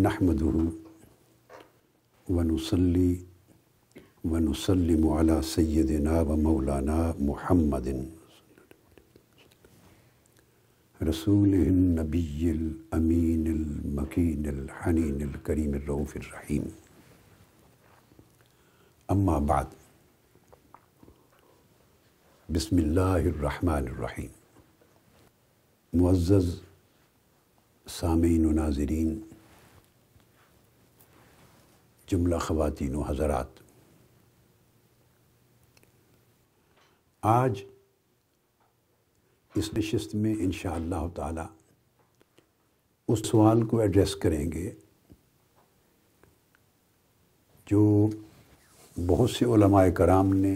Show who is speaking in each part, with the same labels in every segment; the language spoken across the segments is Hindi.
Speaker 1: نحمده ونصلي ونسلم على سيدنا ومولانا محمد رسوله النبي الأمين المكين الحنين الكريم الرؤوف الرحيم أما بعد بسم الله الرحمن الرحيم معزز سامين وناظرين जुमला ख़वातिन हज़रात आज इस नशस्त में इन ताला उस सवाल को एड्रेस करेंगे जो बहुत से कराम ने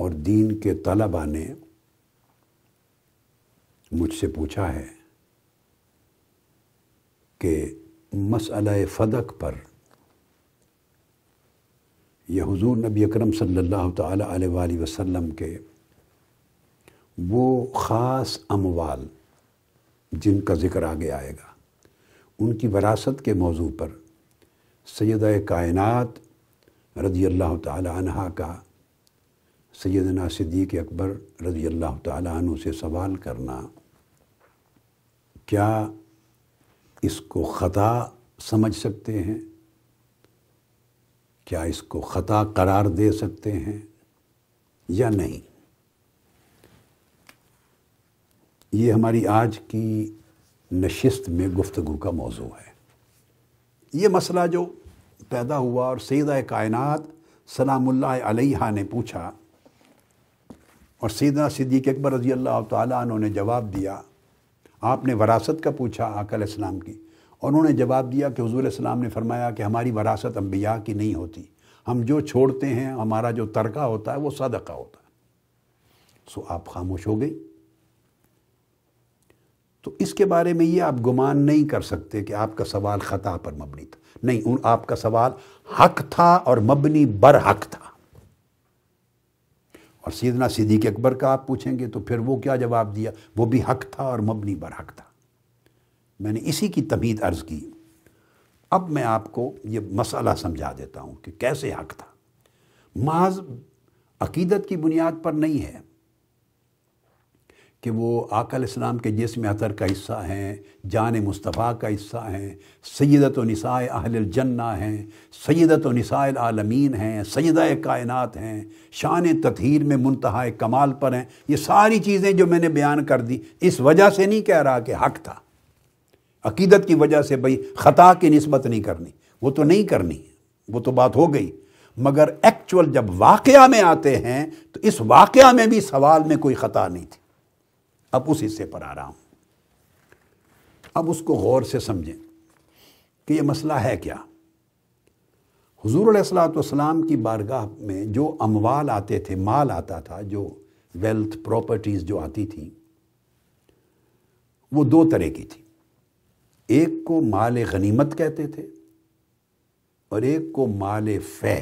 Speaker 1: और दीन के तलबा ने मुझसे पूछा है कि मसल फ़दक पर यह हजूर नबी अक्रम सल्ला वसम के वो ख़ास अमवाल जिनका ज़िक्र आगे आएगा उनकी वरासत के मौजू पर सैद कायन रजी अल्लाह तह का ना सिद्दीक अकबर रजी अल्लाह तु से सवाल करना क्या इसको ख़ता समझ सकते हैं क्या इसको ख़ता करार दे सकते हैं या नहीं ये हमारी आज की नशिस्त में गुफ्तगु का मौजू है ये मसला जो पैदा हुआ और सैद कायनत सलामुल्ला ने पूछा और सीधा सिद्दीक अकबर रजी अल्लाह तु ने जवाब दिया आपने वरासत का पूछा आकल इस्लाम की उन्होंने जवाब दिया कि हजूर इस्लाम ने फरमाया कि हमारी वरासत अम्बिया की नहीं होती हम जो छोड़ते हैं हमारा जो तरका होता है वो सदका होता है सो आप खामोश हो गई तो इसके बारे में ये आप गुमान नहीं कर सकते कि आपका सवाल ख़ता पर मबनी था नहीं उन आपका सवाल हक था और मबनी बर हक था और सीधना सिद्दीक अकबर का आप पूछेंगे तो फिर वो क्या जवाब दिया वो भी हक था और मबनी बर हक था मैंने इसी की तमीद अर्ज़ की अब मैं आपको ये मसला समझा देता हूँ कि कैसे हक था माज अकीदत की बुनियाद पर नहीं है कि वो आकल इस्लाम के जिसम अतर का हिस्सा हैं जान मुस्तफ़ा का हिस्सा हैं सैदत नसा अहलजन्ना हैं सैदत नसाइल आलमीन हैं सैद कायनत हैं शान तथहर में मुंतहा कमाल पर हैं ये सारी चीज़ें जो मैंने बयान कर दी इस वजह से नहीं कह रहा कि हक था अकीदत की वजह से भाई ख़ता की नस्बत नहीं करनी वो तो नहीं करनी वो तो बात हो गई मगर एक्चुअल जब वाक़ में आते हैं तो इस वाक़ में भी सवाल में कोई ख़ता नहीं थी अब उस हिस्से पर आ रहा हूँ अब उसको गौर से समझें कि ये मसला है क्या हजूर सलाम की बारगाह में जो अमवाल आते थे माल आता था जो वेल्थ प्रॉपर्टीज़ जो आती थी वो दो तरह की थी एक को माल गनीमत कहते थे और एक को माल फ़े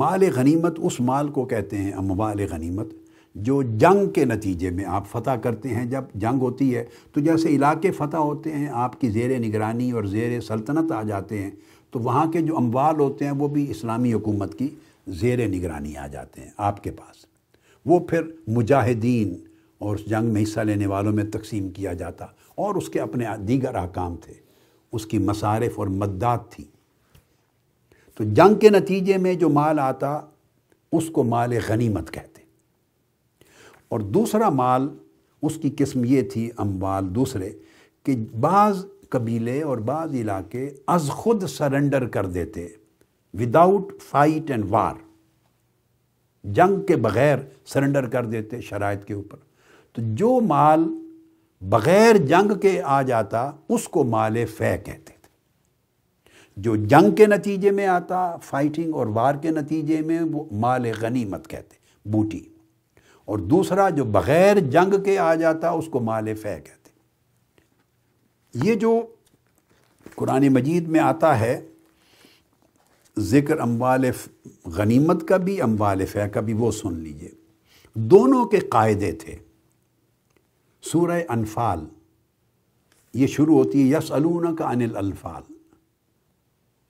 Speaker 1: माल गनीमत उस माल को कहते हैं अमवाल गनीमत जो जंग के नतीजे में आप फतह करते हैं जब जंग होती है तो जैसे इलाके फतह होते हैं आपकी जेर निगरानी और जेर सल्तनत आ जाते हैं तो वहाँ के जो अमवाल होते हैं वो भी इस्लामी हुकूमत की जेर निगरानी आ जाते हैं आपके पास वो फिर मुजाहिदीन और उस जंग में हिस्सा लेने वालों में तकसीम किया जाता और उसके अपने दीगर अहकाम थे उसकी मसारफ और मद्दात थी तो जंग के नतीजे में जो माल आता उसको माल गनीमत कहते और दूसरा माल उसकी किस्म ये थी अम्बाल दूसरे कि बाज़ कबीले और बाज़ इलाके अज खुद सरेंडर कर देते विदाउट फाइट एंड वार जंग के बग़ैर सरेंडर कर देते शराइ के ऊपर तो जो माल बग़ैर जंग के आ जाता उसको माल फ़े कहते थे जो जंग के नतीजे में आता फाइटिंग और वार के नतीजे में वो माल गनीमत कहते बूटी और दूसरा जो बग़ैर जंग के आ जाता उसको माल फै कहते ये जो कुरान मजीद में आता है ज़िक्र अम्बाल गनीमत का भी अम्बाल फै का भी वो सुन लीजिए दोनों के कायदे थे सूर अनफाल ये शुरू होती है यस अलूना का अनिल अनफाल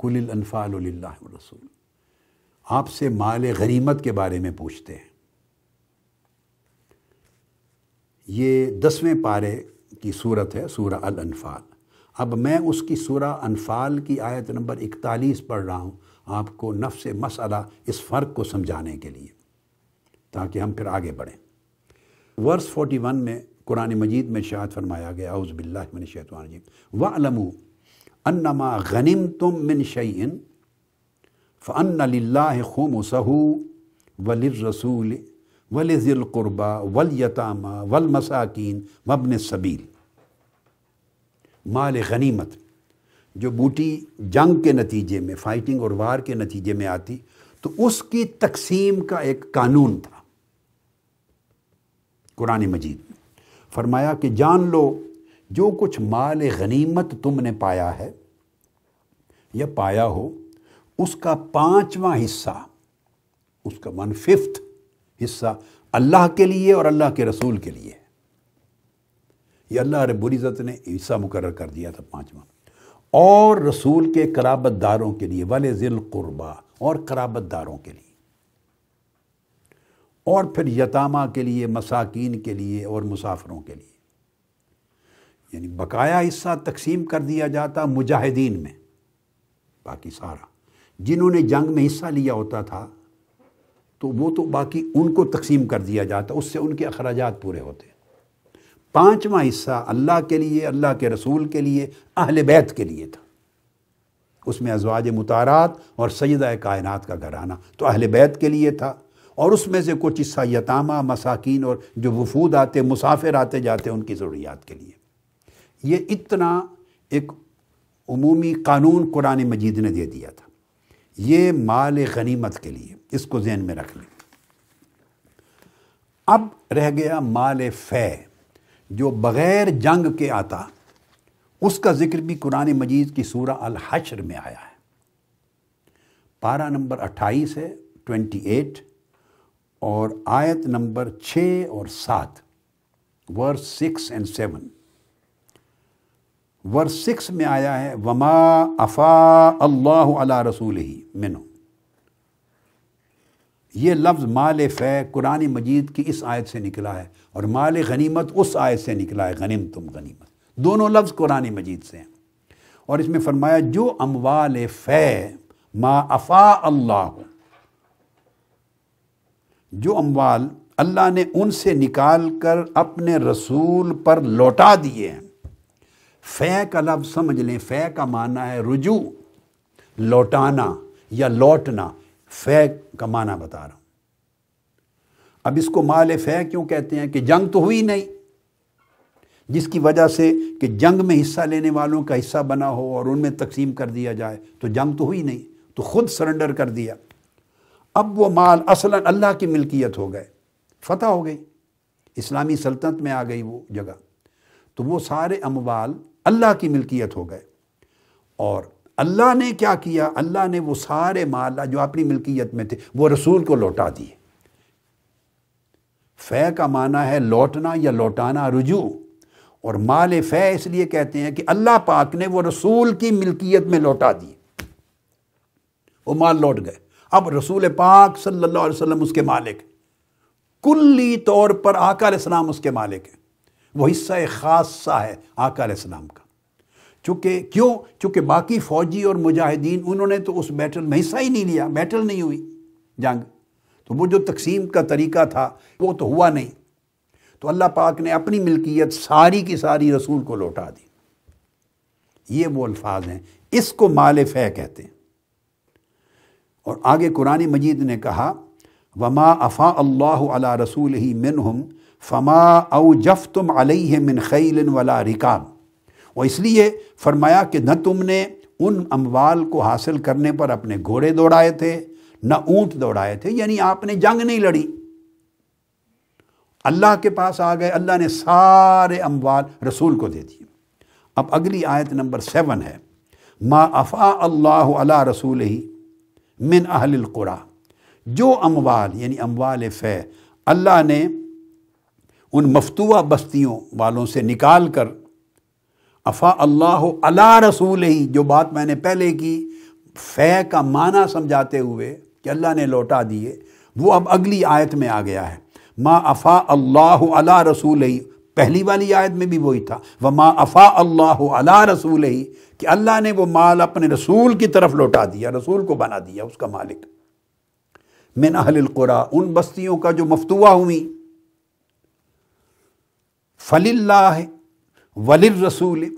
Speaker 1: कुल अनफाल रसूल आपसे माल गनीमत के बारे में पूछते हैं ये दसवें पारे की सूरत है सूरह अल अनफाल अब मैं उसकी सूरह अनफाल की आयत नंबर इकतालीस पढ़ रहा हूँ आपको नफ्स मसला इस फ़र्क को समझाने के लिए ताकि हम फिर आगे बढ़ें वर्स वन में कुरान मजीद में शायद फरमाया गया उज़बिल्लाशैतवानजी वालमू अनमा गनिम तुम मिन शैन फ़न ला खूम सहू वलिर रसूल वल ज़िलक़ुरबा वल यतामा वल मसाकिन वबन सबील माल गनीमत जो बूटी जंग के नतीजे में फ़ाइटिंग और वार के नतीजे में आती तो उसकी तकसीम का एक कानून था कुरान मजीद फरमाया कि जान लो जो कुछ माल गनीमत तुमने पाया है या पाया हो उसका पांचवा हिस्सा उसका वन फिफ्थ हिस्सा अल्लाह के लिए और अल्लाह के रसूल के लिए ये अल्लाह इज़्ज़त ने हिस्सा मुकर कर दिया था पाँचवा और रसूल के कराबत दारों के लिए वाले ज़िल क़ुरबा और दारों के लिए और फिर यतामा के लिए मसाकिन के लिए और मुसाफरों के लिए यानी बकाया हिस्सा तकसीम कर दिया जाता मुजाहिदीन में बाकी सारा जिन्होंने जंग में हिस्सा लिया होता था तो वो तो बाकी उनको तकसीम कर दिया जाता उससे उनके अखराज पूरे होते पाँचवा हिस्सा अल्लाह के लिए अल्लाह के रसूल के लिए अहल बैत के लिए था उसमें अजवाज मुतारात और सैदा कायनत का घराना तो अहल बैत के लिए था और उसमें से कुछ हिस्सा यतामा मसाकिन और जो वफूद आते मुसाफिर आते जाते उनकी ज़रूरियात के लिए ये इतना एक अमूमी कानून कुरान मजीद ने दे दिया था ये माल गनीमत के लिए इसको जहन में रख लें अब रह गया माल फ़े जो बग़ैर जंग के आता उसका जिक्र भी कुरान मजीद की सूरा अल हशर में आया है पारा नंबर 28 है 28 और आयत नंबर 6 और 7 verse six and seven verse six में आया है वमा अफ़ा अल्लाह अला रसूल ही मेनू ये लफ्ज़ माल फ़े कुरान मजीद की इस आयत से निकला है और माल गनीमत उस आयत से निकला है गनीम तुम गनीमत दोनों लफ्ज़ कुरान मजीद से हैं और इसमें फरमाया जो अमवाल फ़े मा अफ़ा अल्लाह जो अमवाल अल्लाह ने उनसे निकाल कर अपने रसूल पर लौटा दिए हैं फ़े का लफ्ज़ समझ लें फ़े का माना है रुजू लौटाना या लौटना फ़े का माना बता रहा हूं अब इसको माल फे क्यों कहते हैं कि जंग तो हुई नहीं जिसकी वजह से कि जंग में हिस्सा लेने वालों का हिस्सा बना हो और उनमें तकसीम कर दिया जाए तो जंग तो हुई नहीं तो खुद सरेंडर कर दिया अब वो माल असला अल्लाह की मिल्कियत हो गए फतह हो गई इस्लामी सल्तनत में आ गई वो जगह तो वो सारे अमवाल अल्लाह की मिल्कियत हो गए और अल्लाह ने क्या किया अल्लाह ने वो सारे माल जो अपनी मिल्कियत में थे वो रसूल को लौटा दिए फै का माना है लौटना या लौटाना रुजू और माल फै इसलिए कहते हैं कि अल्लाह पाक ने वो रसूल की मिल्कियत में लौटा दिए वो माल लौट गए अब रसूल पाक सल्लल्लाहु अलैहि वसल्लम उसके मालिक कुल्ली तौर पर आकाल आकाम उसके मालिक है वो हिस्सा ख़ासा है आका आकाम का चूँकि क्यों चूँकि बाकी फ़ौजी और मुजाहिदीन उन्होंने तो उस बैटल में हिस्सा ही नहीं लिया बैटल नहीं हुई जंग तो वो जो तकसीम का तरीका था वो तो हुआ नहीं तो अल्लाह पाक ने अपनी मिल्कियत सारी की सारी रसूल को लौटा दी ये वो अल्फाज हैं इसको माल फ़े कहते हैं और आगे कुरान मजीद ने कहा वमा अफ़ा अल्लाह अला रसूल ही मिन हम फ़मा अव जफ़ तुम अलई मिन खैलिन वला रिकाब वो इसलिए फरमाया कि न तुमने उन अमवाल को हासिल करने पर अपने घोड़े दौड़ाए थे न ऊंट दौड़ाए थे यानी आपने जंग नहीं लड़ी अल्लाह के पास आ गए अल्लाह ने सारे अमवाल रसूल को दे दिए अब अगली आयत नंबर सेवन है मा अफ़ा अल्लाह अला रसूल ही मिन अहलकुरा जो अमवाल यानी अमवाल फ़े अल्लाह ने उन मफतुआ बस्तियों वालों से निकाल कर अफ़ा अल्लाह अला रसूल ही जो बात मैंने पहले की फ़े का माना समझाते हुए कि अल्लाह ने लौटा दिए वो अब अगली आयत में आ गया है माँ अफ़ा अल्लाह अला रसूल ही पहली वाली आयत में भी वही था वह माँ अफ़ा अल्लाह अला रसूल ही कि अल्लाह ने वो माल अपने रसूल की तरफ लौटा दिया रसूल को बना दिया उसका मालिक मिन अहलकुरा उन बस्तियों का जो मफतुआ हुई फलिल्ला है वलिर रसूल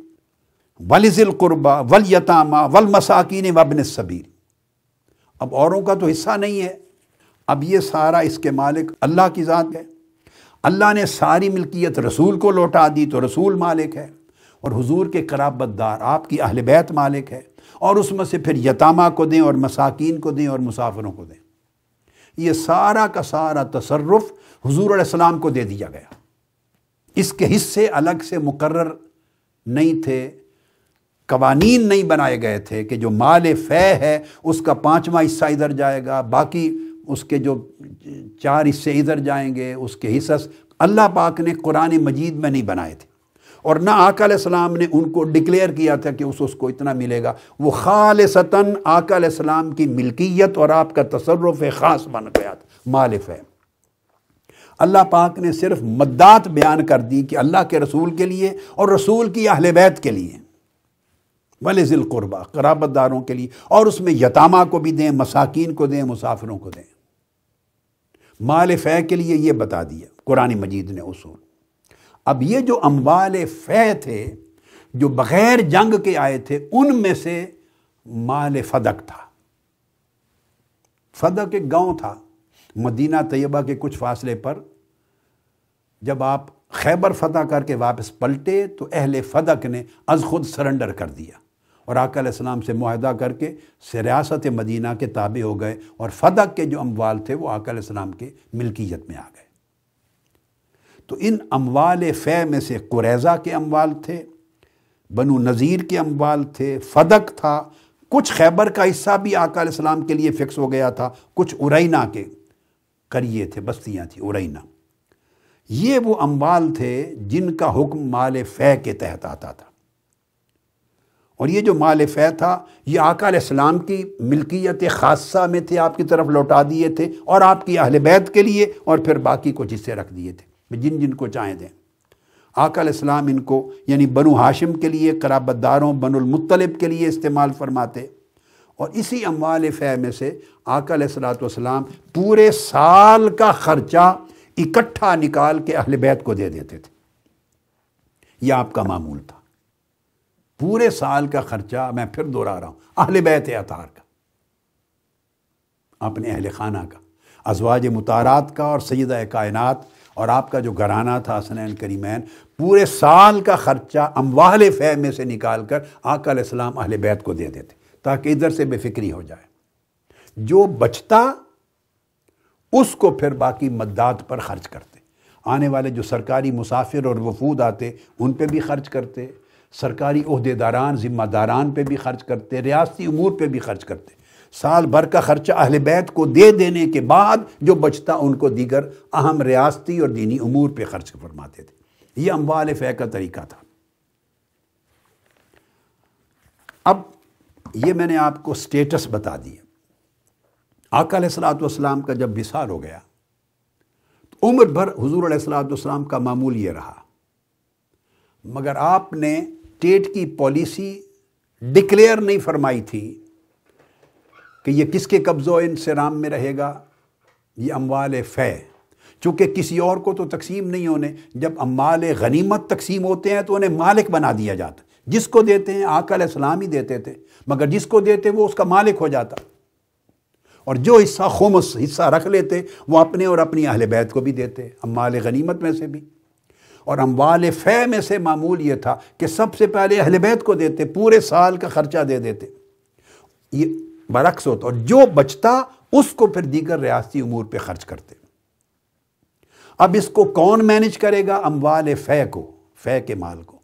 Speaker 1: वलिजिल कुरबा वल यतामा वल मसाकिन वबन सबीर अब औरों का तो हिस्सा नहीं है अब ये सारा इसके मालिक अल्लाह की ज़ात है अल्लाह ने सारी मिल्कियत रसूल को लौटा दी तो रसूल मालिक है और हुजूर के कराबतदार आपकी अहल बैत मालिक है और उसमें से फिर यतामा को दें और मसाकिन को दें और मुसाफिरों को दें ये सारा का सारा तसरफ हजूर को दे दिया गया इसके हिस्से अलग से मुकर नहीं थे कवानीन नहीं बनाए गए थे कि जो माल फ़ै है उसका पाँचवा हिस्सा इधर जाएगा बाकी उसके जो चार हिस्से इधर जाएंगे उसके हिस्स अल्लाह पाक ने कुरान मजीद में नहीं बनाए थे और ना आकल सलाम ने उनको डिक्लेयर किया था कि उस उसको इतना मिलेगा वो खालसता आकल सलाम की मिल्कियत और आपका तसरफ़ ख़ास बन गया था माल फ़ैम अल्लाह पाक ने सिर्फ मद्दात बयान कर दी कि अल्लाह के रसूल के लिए और रसूल की अहल बैत के लिए वल ज़िलक़ुरबा कराबतदारों के लिए और उसमें यतामा को भी दें मसाकिन को दें मुसाफिरों को दें माल फै के लिए ये बता दिया कुरान मजीद ने उसूल अब ये जो अम्बाल फै थे जो बग़ैर जंग के आए थे उनमें से माल फदक था फदक एक गांव था मदीना तयबा के कुछ फासले पर जब आप खैबर फतह करके वापस पलटे तो अहल फदक ने अज खुद सरेंडर कर दिया और इस्लाम से माहदा करके सियासत मदीना के ताबे हो गए और फदक के जो अमवाल थे वो आकाम के मिल्कियत में आ गए तो इन अमवाल फ़े में से कुरैज़ा के अमवाल थे बनु नज़ीर के अमवाल थे फदक था कुछ खैबर का हिस्सा भी इस्लाम के लिए फ़िक्स हो गया था कुछ उरैना के करिए थे बस्तियाँ थी उरैना ये वो अम्बाल थे जिनका हुक्म माल फ़ै के तहत आता था और ये जो माल फ़ै था ये इस्लाम की मिल्कियत खासा में थे आपकी तरफ लौटा दिए थे और आपकी अहल बैत के लिए और फिर बाकी कुछ जिसे रख दिए थे जिन जिन को चाहें दें इस्लाम इनको यानी बनु हाशिम के लिए कराबतदारों बनुलमतलब के लिए इस्तेमाल फरमाते और इसी अमवाल फ़ै में से आकल सलाम पूरे साल का ख़र्चा इकट्ठा निकाल के अहल बैत को दे देते थे यह आपका मामूल था पूरे साल का ख़र्चा मैं फिर दोहरा रहा हूँ अहल बैत अतार का अपने अहल खाना का अजवाज मुतारात का और सैद कायनत और आपका जो घराना था हसनैन करीमैन पूरे साल का ख़र्चा अमवाल फ़ै में से निकाल कर आकल इस्लाम अहल बैत को दे देते ताकि इधर से बेफिक्री हो जाए जो बचता उसको फिर बाकी मदद पर खर्च करते आने वाले जो सरकारी मुसाफिर और वफूद आते उन पर भी खर्च करते सरकारी अहदेदारान ज़िम्मेदारान पे भी खर्च करते रियाती अमूर पे भी खर्च करते साल भर का खर्चा अहल बैत को दे देने के बाद जो बचता उनको दीगर अहम रियाती और दीनी अमूर पे खर्च फरमाते थे ये अम्बाल फै का तरीका था अब ये मैंने आपको स्टेटस बता दिया आका सलाम का जब विसार हो गया तो उम्र भर हजूर सलाम का मामूल ये रहा मगर आपने टेट की पॉलिसी डिक्लेयर नहीं फरमाई थी कि ये किसके कब्ज़ो राम में रहेगा ये अमवाल फ़े चूँकि किसी और को तो तकसीम नहीं होने जब अम्माल गनीमत तकसीम होते हैं तो उन्हें मालिक बना दिया जाता जिसको देते हैं आकल इस्लाम ही देते थे मगर जिसको देते वो उसका मालिक हो जाता और जो हिस्सा खुमस हिस्सा रख लेते वो अपने और अपनी अहल बैत को भी देते अम्बाल गनीमत में से भी और अम्बाल फ़े में से मामूल ये था कि सबसे पहले अहल बैत को देते पूरे साल का ख़र्चा दे देते ये बरक्स होता और जो बचता उसको फिर दीगर रियाती अमूर पर ख़र्च करते अब इसको कौन मैनेज करेगा अम्बाल फ़े को फ़े के माल को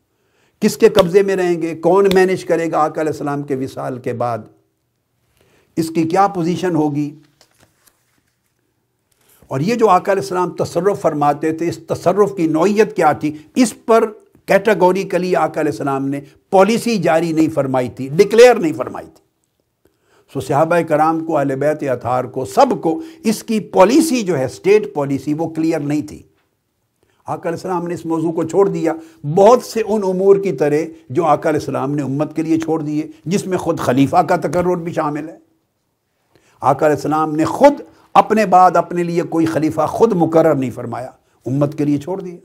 Speaker 1: किसके कब्ज़े में रहेंगे कौन मैनेज करेगा आकल इस्लाम के विशाल के बाद इसकी क्या पोजीशन होगी और ये जो आकल इस्लाम तसरफ फरमाते थे इस तसरफ की नौीयत क्या थी इस पर कैटेगोरिकली आकल इस्लाम ने पॉलिसी जारी नहीं फरमाई थी डिक्लेयर नहीं फरमाई थी सो सहाबा कराम को अलबैत अथार को सबको इसकी पॉलिसी जो है स्टेट पॉलिसी वो क्लियर नहीं थी आकर इस्लाम ने इस मौजू को छोड़ दिया बहुत से उन उमूर की तरह जो आकर इस्लाम ने उम्मत के लिए छोड़ दिए जिसमें ख़ुद खलीफा का तकर भी शामिल है आकर इस्लाम ने खुद अपने बाद अपने लिए कोई खलीफा खुद मुकर नहीं फरमाया उम्मत के लिए छोड़ दिया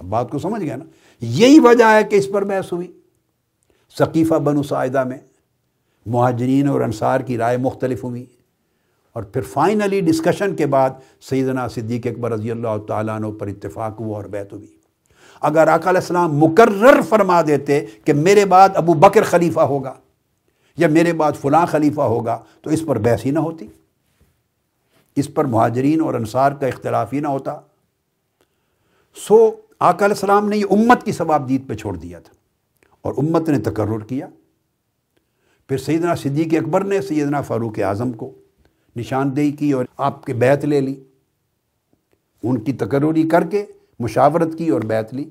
Speaker 1: अब बात को समझ गया ना यही वजह है कि इस पर बहस हुई सकीफ़ा बनुसायदा में महाजरीन और अनसार की राय मुख्तलिफ हुई और फिर फाइनली डिस्कशन के बाद सईदना सिद्दीक अकबर रजी अल्लाह तु पर इतफाक़ हुआ और बैत हुई अगर आकाम मुकर्र फरमा देते कि मेरे बाद अबू बकर खलीफा होगा या मेरे बाद फलां खलीफा होगा तो इस पर बहस ही ना होती इस पर महाजरीन और अनसार का इख्तलाफ ही ना होता सो आकाम ने यह उम्मत की दीद पर छोड़ दिया था और उम्मत ने तकर्र किया फिर सैदना सिद्दीक अकबर ने सैदना फ़ारूक आज़म को निशानदेही की और आपके बैत ले ली उनकी तकरूरी करके मुशावरत की और बैत ली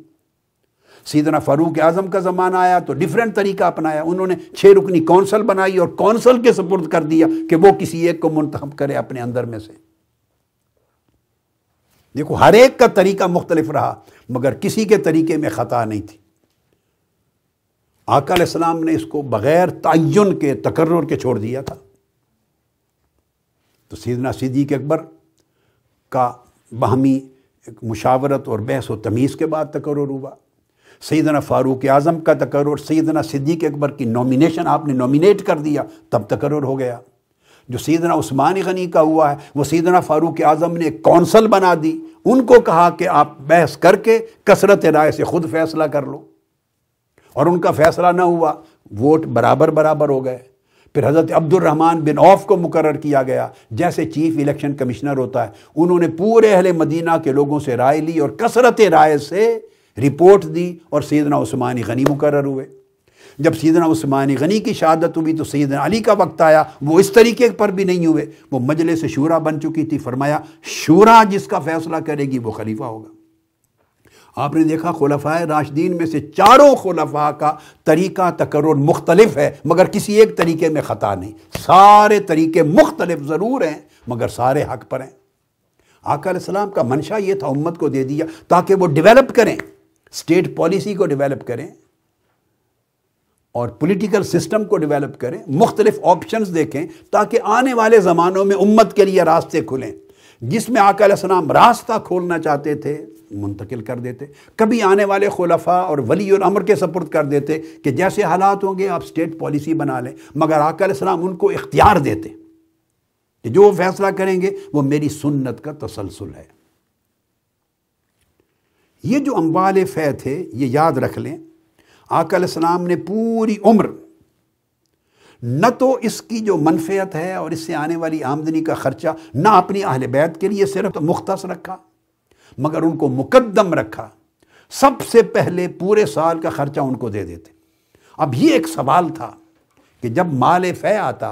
Speaker 1: सीधना फ़ारूक आज़म का ज़माना आया तो डिफरेंट तरीका अपनाया उन्होंने छह रुकनी कौंसल बनाई और कौंसल के सपुर्द कर दिया कि वो किसी एक को मुंतब करे अपने अंदर में से देखो हर एक का तरीका मुख्तलिफ रहा मगर किसी के तरीके में ख़ता नहीं थी आकाम ने इसको बग़ैर तयन के तकर्र के छोड़ दिया था तो सैदना सिद्दीक अकबर का बाहमी एक मुशावरत और बहस व तमीज़ के बाद तकर हुआ सैदना फ़ारूक आज़म का तकर सैदना सिद्दीक अकबर की नॉमिनेशन आपने नॉमिनेट कर दिया तब तकर हो गया जो सैदना उस्मान गनी का हुआ है वो सैदना फ़ारूक आज़म ने एक कौंसल बना दी उनको कहा कि आप बहस करके कसरत राय से ख़ुद फैसला कर लो और उनका फैसला ना हुआ वोट बराबर बराबर हो गए फिर हज़रत अब्दुलरहमान बिन औफ को मुकर किया गया जैसे चीफ इलेक्शन कमिश्नर होता है उन्होंने पूरे अहल मदीना के लोगों से राय ली और कसरत राय से रिपोर्ट दी और सैदना उस्मानी गनी मुकर हुए जब सैदना उस्मानी गनी की शहादत हुई तो सैदना अली का वक्त आया वो इस तरीके पर भी नहीं हुए वो मजलिस शूरा बन चुकी थी फरमाया शूरा जिसका फैसला करेगी वो खलीफा होगा आपने देखा खुलफा राशदीन में से चारों खुलफा का तरीका तकर मुख्तलिफ है मगर किसी एक तरीके में ख़ता नहीं सारे तरीके मुख्तलिफ ज़रूर हैं मगर सारे हक पर हैं आकाम का मंशा ये था उम्मत को दे दिया ताकि वो डेवलप करें स्टेट पॉलिसी को डेवलप करें और पॉलिटिकल सिस्टम को डेवलप करें मुख्तलिफ ऑप्शंस देखें ताकि आने वाले ज़मानों में उम्मत के लिए रास्ते खुलें जिसमें आकाम रास्ता खोलना चाहते थे मुंतकिल कर देते कभी आने वाले खुलफा और वली अमर के सपुर्द कर देते कि जैसे हालात होंगे आप स्टेट पॉलिसी बना लें मगर आकाम उनको इख्तियार देते कि जो फैसला करेंगे वह मेरी सुन्नत का तसलसल है ये जो अम्बाल फ़े थे ये याद रख लें आकल आकाम ने पूरी उम्र न तो इसकी जो मनफियत है और इससे आने वाली आमदनी का ख़र्चा ना अपनी अहल बैत के लिए सिर्फ तो मुख्तस रखा मगर उनको मुकदम रखा सबसे पहले पूरे साल का खर्चा उनको दे देते अब ये एक सवाल था कि जब माल फै आता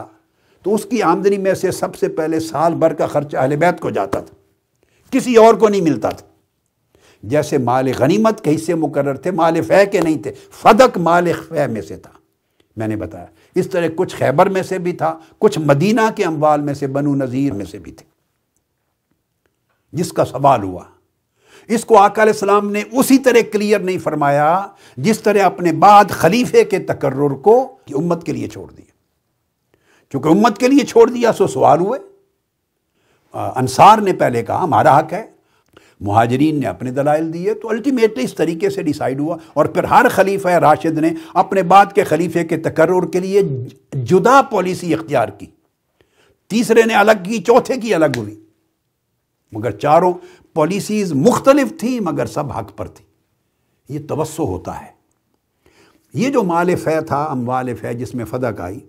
Speaker 1: तो उसकी आमदनी में से सबसे पहले साल भर का खर्चा अहल बैत को जाता था किसी और को नहीं मिलता था जैसे माल गनीमत के हिस्से मुकर थे माल फै के नहीं थे फदक माल फै में से था मैंने बताया इस तरह कुछ खैबर में से भी था कुछ मदीना के अम्बाल में से बनु नज़ीर में से भी थे जिसका सवाल हुआ इसको आकाम ने उसी तरह क्लियर नहीं फरमाया जिस तरह अपने बाद खलीफे के तकर्र को उम्मत के लिए छोड़ दिया क्योंकि उम्मत के लिए छोड़ दिया सो सवाल हुए अंसार ने पहले कहा हमारा हक है महाजरीन ने अपने दलाइल दिए तो अल्टीमेटली इस तरीके से डिसाइड हुआ और फिर हर खलीफा राशिद ने अपने बाद के खलीफे के तकर्र के लिए जुदा पॉलिसी इख्तियार की तीसरे ने अलग की चौथे की अलग हुई मगर चारों पॉलिसीज़ मुख्तलिफ थी मगर सब हक पर थी ये तवस्सो होता है ये जो माल फै था अमवाल फ़ै जिसमें फ़दक आई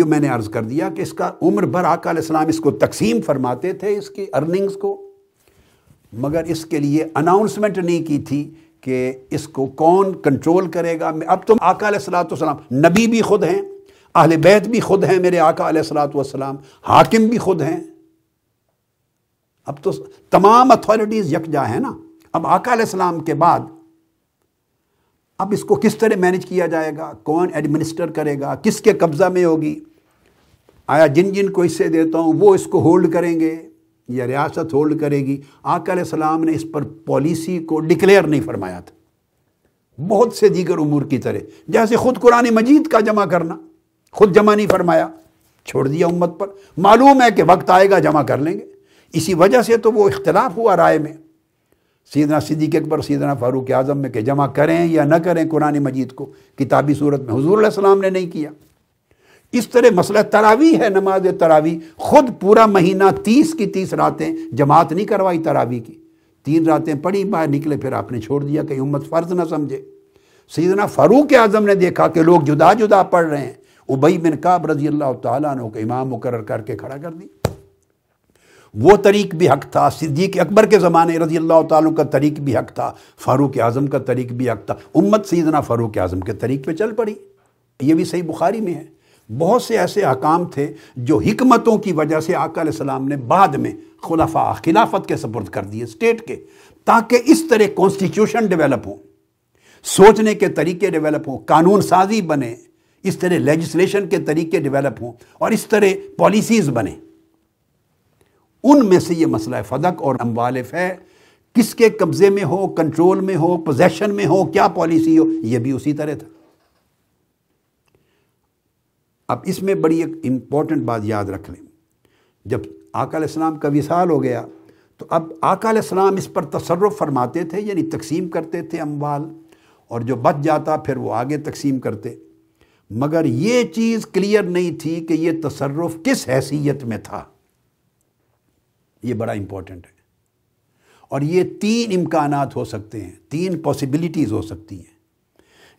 Speaker 1: ये मैंने अर्ज़ कर दिया कि इसका उम्र भर आकाम इसको तकसीम फरमाते थे इसकी अर्निंग्स को मगर इसके लिए अनाउंसमेंट नहीं की थी कि इसको कौन कंट्रोल करेगा अब तुम आका सलाम नबी भी खुद हैं अहल बैत भी खुद हैं मेरे आका सलाम हाकिम भी खुद हैं अब तो तमाम अथॉरिटीज यकजा है ना अब आकाम के बाद अब इसको किस तरह मैनेज किया जाएगा कौन एडमिनिस्टर करेगा किसके कब्ज़ा में होगी आया जिन जिन को हिस्से देता हूँ वो इसको होल्ड करेंगे या रियासत होल्ड करेगी आकाम ने इस पर पॉलिसी को डिक्लेयर नहीं फरमाया था बहुत से दीगर उमूर की तरह जैसे ख़ुद कुरान मजीद का जमा करना खुद जमा नहीं फरमाया छोड़ दिया उम्मत पर मालूम है कि वक्त आएगा जमा कर लेंगे इसी वजह से तो वो इख्तलाफ हुआ राय में सीधना सिद्दीक अकबर सीधना फारूक आज़म में के जमा करें या न करें कुरान मजीद को किताबी सूरत में हजूर सलाम ने नहीं किया इस तरह मसला तरावी है नमाज तरावी खुद पूरा महीना तीस की तीस रातें जमात नहीं करवाई तरावी की तीन रातें पढ़ी बाहर निकले फिर आपने छोड़ दिया कहीं उम्मत फ़र्ज ना समझे सीधना फारूक आज़म ने देखा कि लोग जुदा जुदा पढ़ रहे हैं उबई बिन काब रजी अल्लाह तु इमाम मुकर करके खड़ा कर दी वो तरीक भी हक था सिद्दीक अकबर के ज़माने रजी अल्लाह तु का तरीक भी हक था फ़ारूक आज़म का तरीक भी हक था उम्मत सैदना फ़ारूक आज़म के तरीक पे चल पड़ी ये भी सही बुखारी में है बहुत से ऐसे अहकाम थे जो हमतों की वजह से सलाम ने बाद में खुलाफा खिलाफत के सपुर्द कर दिए स्टेट के ताकि इस तरह कॉन्स्टिट्यूशन डेवलप हो सोचने के तरीके डेवलप हों कानून साजी बने इस तरह लेजिस्लेशन के तरीके डेवलप हों और इस तरह पॉलिसीज़ बने उनमें से ये मसला फदक और अम्बालिफ है किसके कब्जे में हो कंट्रोल में हो पोजेशन में हो क्या पॉलिसी हो यह भी उसी तरह था अब इसमें बड़ी एक इम्पॉर्टेंट बात याद रख लें जब आकाम का विशाल हो गया तो अब आकाम इस पर तसरफ फरमाते थे यानी तकसीम करते थे अम्बाल और जो बच जाता फिर वो आगे तकसीम करते मगर ये चीज़ क्लियर नहीं थी कि ये तसरफ किस हैसियत में था ये बड़ा इंपॉर्टेंट है और ये तीन इम्कान हो सकते हैं तीन पॉसिबिलिटीज़ हो सकती हैं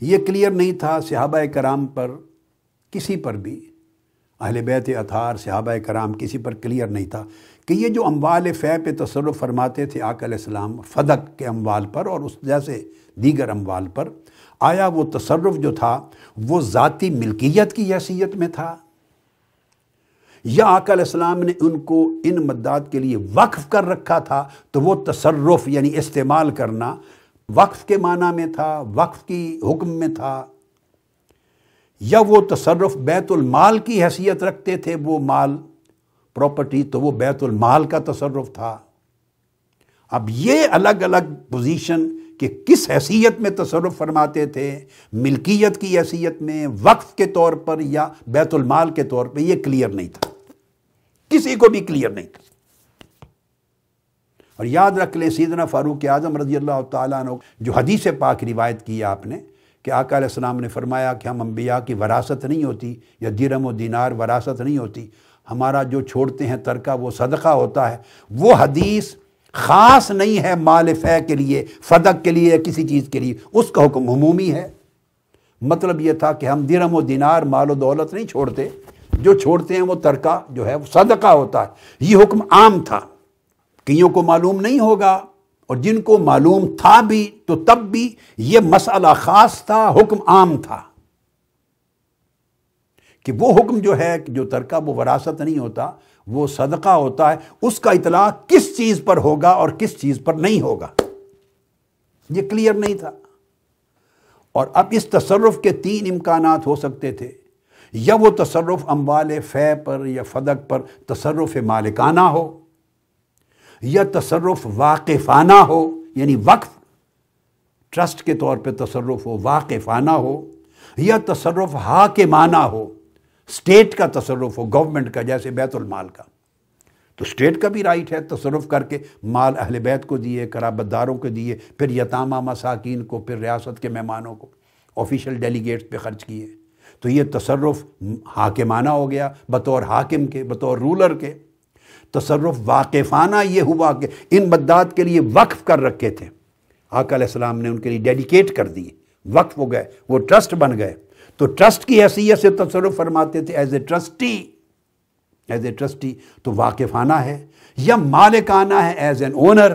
Speaker 1: ये क्लियर नहीं था सहाबा कराम पर किसी पर भी अहल बैत अतार सहाबा कराम किसी पर क्लियर नहीं था कि ये जो अम्बाल फ़ै पे तसरफ़ फरमाते थे आकलम फ़दक के अम्बाल पर और उस जैसे दीगर अम्बाल पर आया वो तसरफ़ जो था वो ज़ाती मिल्कियत की हैसियत में था या इस्लाम ने उनको इन मदद के लिए वक्फ कर रखा था तो वो तसरफ़ यानी इस्तेमाल करना वक्फ के माना में था वक्फ की हुक्म में था या वो तसरफ़ बैतुलमाल की हैसियत रखते थे वो माल प्रॉपर्टी तो वो बैतुलमाल का तसरफ़ था अब ये अलग अलग पोजीशन के किस हैसियत में तसरफ़ फरमाते थे मिल्कियत की हैसियत में वक्फ के तौर पर या बैतुलमाल के तौर पर यह क्लियर नहीं था किसी को भी क्लियर नहीं था और याद रख लें सीदना फारूक आजम रजी अल्लाह तु जो हदीस पाक रिवायत की आपने कि आकाम ने फरमाया कि हम अम्बिया की वरासत नहीं होती या दिरम व दिनार वरासत नहीं होती हमारा जो छोड़ते हैं तरका वो सदका होता है वो हदीस ख़ास नहीं है माल फै के लिए फदक के लिए या किसी चीज़ के लिए उसका हुक्म हमूमी है मतलब ये था कि हम दिरम व दिनार माल दौलत नहीं छोड़ते जो छोड़ते हैं वो तरका जो है वो सदका होता है ये हुक्म आम था कईयों को मालूम नहीं होगा और जिनको मालूम था भी तो तब भी ये मसला ख़ास था हुक्म आम था कि वो हुक्म जो है जो तरका वो वरासत नहीं होता वो सदका होता है उसका इतला किस चीज़ पर होगा और किस चीज़ पर नहीं होगा ये क्लियर नहीं था और अब इस तसरफ के तीन इम्कान हो सकते थे या वो तसरफ अम्बाल फ़ै पर या फदक पर तसरफ मालिकाना हो या तसरफ वाक़ाना हो यानी वक्फ ट्रस्ट के तौर पर तसरफ हो वाकफाना हो या तसरफ माना हो स्टेट का तसरफ हो गवर्नमेंट का जैसे बैतुलमाल का तो स्टेट का भी राइट है तसरफ करके माल अहल बैत को दिए कराबदारों को दिए फिर यतामा मसाकिन को फिर रियासत के मेहमानों को ऑफिशियल डेलीगेट्स पे खर्च किए तो ये तसरफ हाकिमाना हो गया बतौर हाकिम के बतौर रूलर के तसरफ वाकफाना ये हुआ कि इन बद्दात के लिए वक्फ कर रखे थे आकाम ने उनके लिए डेडिकेट कर दिए वक्फ हो गए वो ट्रस्ट बन गए तो ट्रस्ट की हैसियत से तसरफ फरमाते थे as a trustee as a trustee तो वाकफाना है या मालिकाना है एज एन ओनर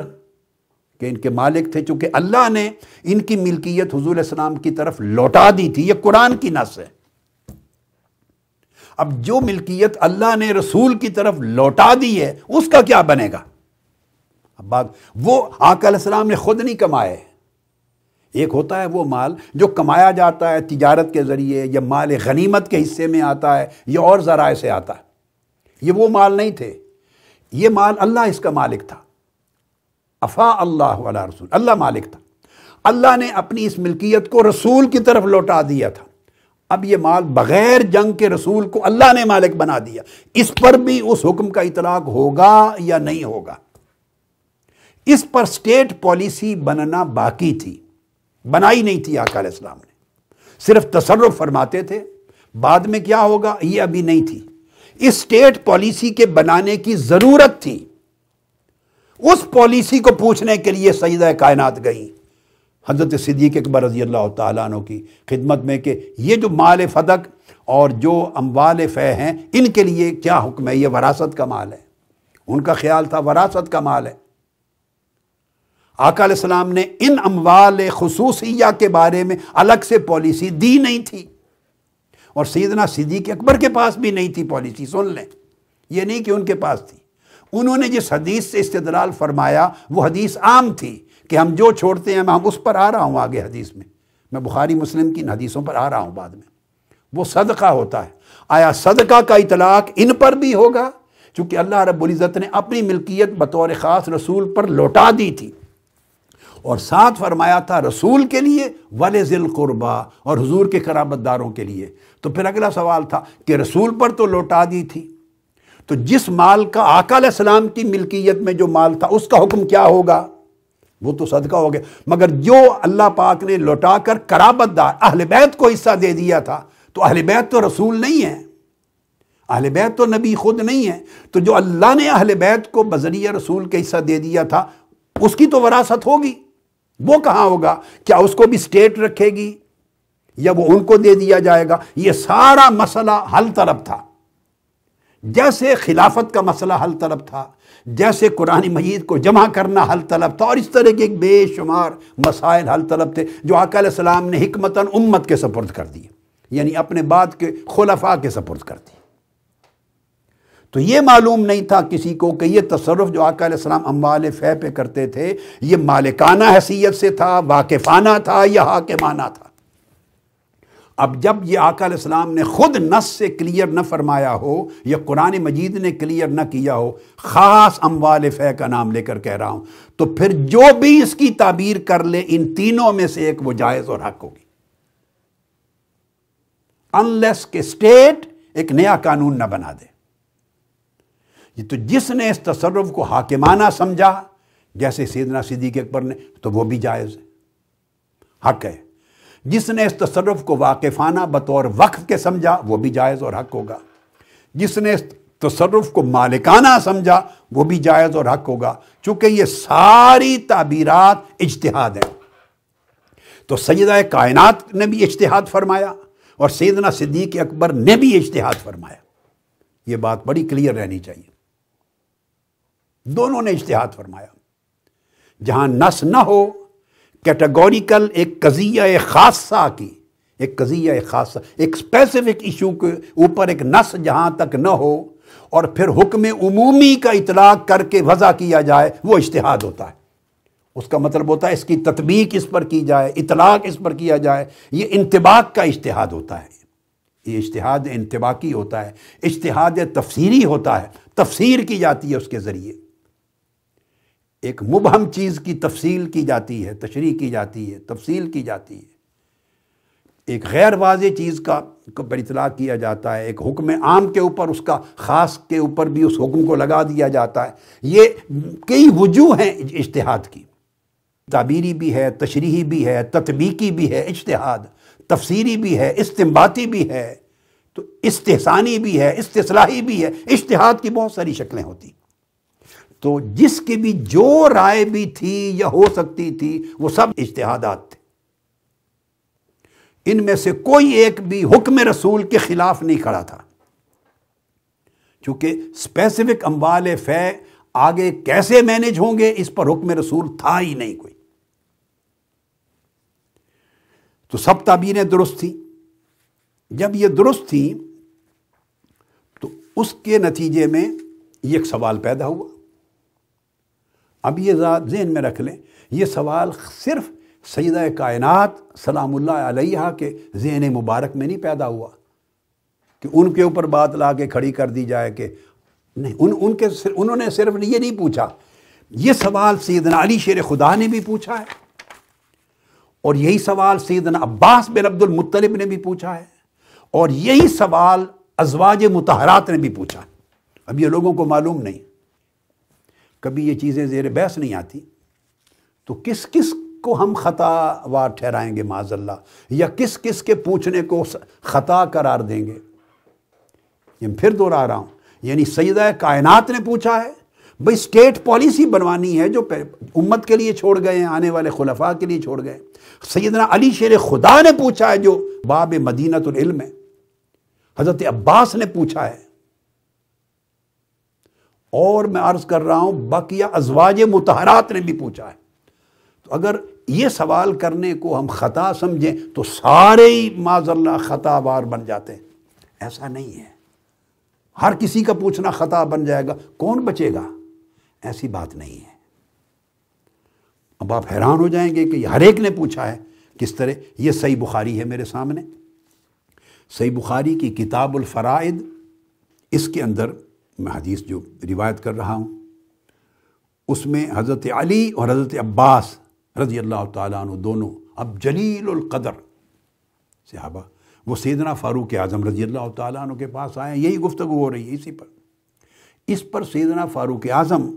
Speaker 1: कि इनके मालिक थे चूंकि अल्लाह ने इनकी मिल्कियत हजूल इस्लाम की तरफ लौटा दी थी ये कुरान की नस है अब जो मिल्कियत अल्लाह ने रसूल की तरफ लौटा दी है उसका क्या बनेगा अब बात वो आकलम ने खुद नहीं कमाए एक होता है वो माल जो कमाया जाता है तिजारत के ज़रिए या माल गनीमत के हिस्से में आता है या और ज़राए से आता है ये वो माल नहीं थे ये माल अल्लाह इसका मालिक था अफ़ा अल्लाह वाला रसूल अल्लाह मालिक था अल्लाह ने अपनी इस मिल्कियत को रसूल की तरफ लौटा दिया था अब ये माल बग़ैर जंग के रसूल को अल्लाह ने मालिक बना दिया इस पर भी उस हुक्म का इतलाक होगा या नहीं होगा इस पर स्टेट पॉलिसी बनना बाकी थी बनाई नहीं थी आकाल इस्लाम ने सिर्फ तसरफ फरमाते थे बाद में क्या होगा ये अभी नहीं थी इस स्टेट पॉलिसी के बनाने की ज़रूरत थी उस पॉलिसी को पूछने के लिए सईद कायनात गई हज़रत सिद्दीक अकबर रज़ी अल्लाह तु की खिदमत में कि ये जो माल फदक और जो अम्बाल फ़े हैं इनके लिए क्या हुक्म है ये वरासत का माल है उनका ख्याल था वरासत का माल है आकाम ने इन अम्बाल खसूसिया के बारे में अलग से पॉलिसी दी नहीं थी और सीधना सिद्दीक अकबर के पास भी नहीं थी पॉलिसी सुन लें यह नहीं कि उनके पास थी उन्होंने जिस हदीस से इस्तलाल फरमाया वो हदीस आम थी कि हम जो छोड़ते हैं मैं हम उस पर आ रहा हूँ आगे हदीस में मैं बुखारी मुस्लिम की इन हदीसों पर आ रहा हूँ बाद में वो सदका होता है आया सदका का इतलाक इन पर भी होगा चूंकि अल्लाह रबुल्ज़त ने अपनी मिल्कियत बतौर ख़ास रसूल पर लौटा दी थी और साथ फरमाया था रसूल के लिए वले ज़िल क़ुरबा और हजूर के खराबतदारों के लिए तो फिर अगला सवाल था कि रसूल पर तो लौटा दी थी तो जिस माल का आकाम की मिल्कियत में जो माल था उसका हुक्म क्या होगा वो तो सदका हो गया मगर जो अल्लाह पाक ने लौटा कर कराबतदार अहल बैत को हिस्सा दे दिया था तो अहल बैत तो रसूल नहीं है अहल बैत तो नबी खुद नहीं है तो जो अल्लाह ने अहल बैत को बजरिया रसूल का हिस्सा दे दिया था उसकी तो वरासत होगी वो कहाँ होगा क्या उसको भी स्टेट रखेगी या वो उनको दे दिया जाएगा ये सारा मसला हल तरफ था जैसे खिलाफत का मसला हल तरफ था जैसे कुरान मजीद को जमा करना हल तलब था और इस तरह के बेशुमार मसाइल हल तलब थे जो आकाम ने हमता उम्मत के सपुर्द कर दिए यानी अपने बाद के खुलफा के सपुर्द कर दिए तो ये मालूम नहीं था किसी को कि ये तसरफ जो आकाम अम्बाल फ़े पे करते थे ये मालिकाना हैसियत से था वाकफाना था या हाकमाना था अब जब ये इस्लाम ने ख़ुद नस से क्लियर न फरमाया हो या कुरान मजीद ने क्लियर न किया हो ख़ास अमवाल फ़े का नाम लेकर कह रहा हूं तो फिर जो भी इसकी ताबीर कर ले इन तीनों में से एक वो जायज़ और हक होगी अनलेस के स्टेट एक नया कानून न बना दे ये तो जिसने इस तसरफ को हाकिमाना समझा जैसे सीधना सिद्दीक अकबर ने तो वो भी जायज़ है हक है जिसने इस तसरफ को वाकिफाना बतौर वक्फ के समझा वो भी जायज़ और हक होगा जिसने इस तसरफ को मालिकाना समझा वो भी जायज़ और हक होगा चूँकि ये सारी ताबीरत इजतहाद हैं तो सैदा कायनात ने भी इश्तहाद फरमाया और सैदना सिद्दीक अकबर ने भी इश्तहाद फरमाया ये बात बड़ी क्लियर रहनी चाहिए दोनों ने इश्तहाद फरमाया जहां नस न हो कैटेगोरिकल एक कजिया खासा की एक कजिया खासा एक स्पेसिफिक इशू के ऊपर एक नस जहाँ तक न हो और फिर हुक्म उमूमी का इतलाक करके वज़ा किया जाए वो इश्तहाद होता है उसका मतलब होता है इसकी तदबीक इस पर की जाए इतलाक इस पर किया जाए ये इंतबाक का इश्तहाद होता है ये इश्तहाद इंतबाकी होता है इश्तहाद तफसीरी होता है तफसीर की जाती है उसके ज़रिए एक मुबहम चीज़ की तफसील की जाती है तशरी की जाती है तफसील की जाती है एक गैर वाज चीज़ का पर इतला किया जाता है एक हुक्म आम के ऊपर उसका ख़ास के ऊपर भी उस हुक्म को लगा दिया जाता है ये कई वजूह हैं इश्तहाद की ताबीरी भी है तशरी भी है ततबीकी भी है इश्तहाद तफसीरी भी है इस्तेम्बाती भी है तो इस्तेसानी भी है इस्तेसलाही भी है इश्तहाद की बहुत सारी शक्लें होती तो जिसकी भी जो राय भी थी या हो सकती थी वो सब इश्तहादात थे इनमें से कोई एक भी हुक्म रसूल के खिलाफ नहीं खड़ा था चूंकि स्पेसिफिक अम्बाल फे आगे कैसे मैनेज होंगे इस पर हुक्म रसूल था ही नहीं कोई तो सब ताबीरें दुरुस्त थी जब ये दुरुस्त थी तो उसके नतीजे में एक सवाल पैदा हुआ अब ये जहन में रख लें ये सवाल सिर्फ सैद कायनत सलामुल्ला अलैहा के जहन मुबारक में नहीं पैदा हुआ कि उनके ऊपर बात ला के खड़ी कर दी जाए कि नहीं उन उनके सिर्फ उन्होंने सिर्फ ये नहीं पूछा ये सवाल सैदन अली शेर खुदा ने भी पूछा है और यही सवाल सैदन अब्बास बिन अब्दुलमतलब ने भी पूछा है और यही सवाल अजवाज मुतहरात ने भी पूछा अब ये लोगों को मालूम नहीं कभी ये चीज़ें ज़ेर बहस नहीं आती तो किस किस को हम ख़तावार ठहराएंगे माजल्ला या किस किस के पूछने को ख़ता करार देंगे ये फिर दोहरा रहा हूँ यानी सैदा कायनात ने पूछा है भाई स्टेट पॉलिसी बनवानी है जो उम्मत के लिए छोड़ गए हैं आने वाले खुलफा के लिए छोड़ गए सैदना अली शेर खुदा ने पूछा है जो बाब मदीनतम है हज़रत अब्बास ने पूछा है और मैं अर्ज कर रहा हूं बाकी अजवाज मुतहरात ने भी पूछा है तो अगर ये सवाल करने को हम ख़ता समझें तो सारे ही माजल्ला ख़तावार बन जाते हैं ऐसा नहीं है हर किसी का पूछना ख़ता बन जाएगा कौन बचेगा ऐसी बात नहीं है अब आप हैरान हो जाएंगे कि हर एक ने पूछा है किस तरह ये सही बुखारी है मेरे सामने सही बुखारी की किताबुल फ़राइद इसके अंदर मैं हदीस जो रिवायत कर रहा हूँ उसमें हज़रत अली और हज़रत अब्बास रजी अल्लाह तु दोनों अब जलीलकदर सिहाबा वो सैदना फ़ारूक आज़म रजी अल्लाह तु के पास आए यही गुफ्तु हो रही है इसी पर इस पर सैदना फ़ारूक आज़म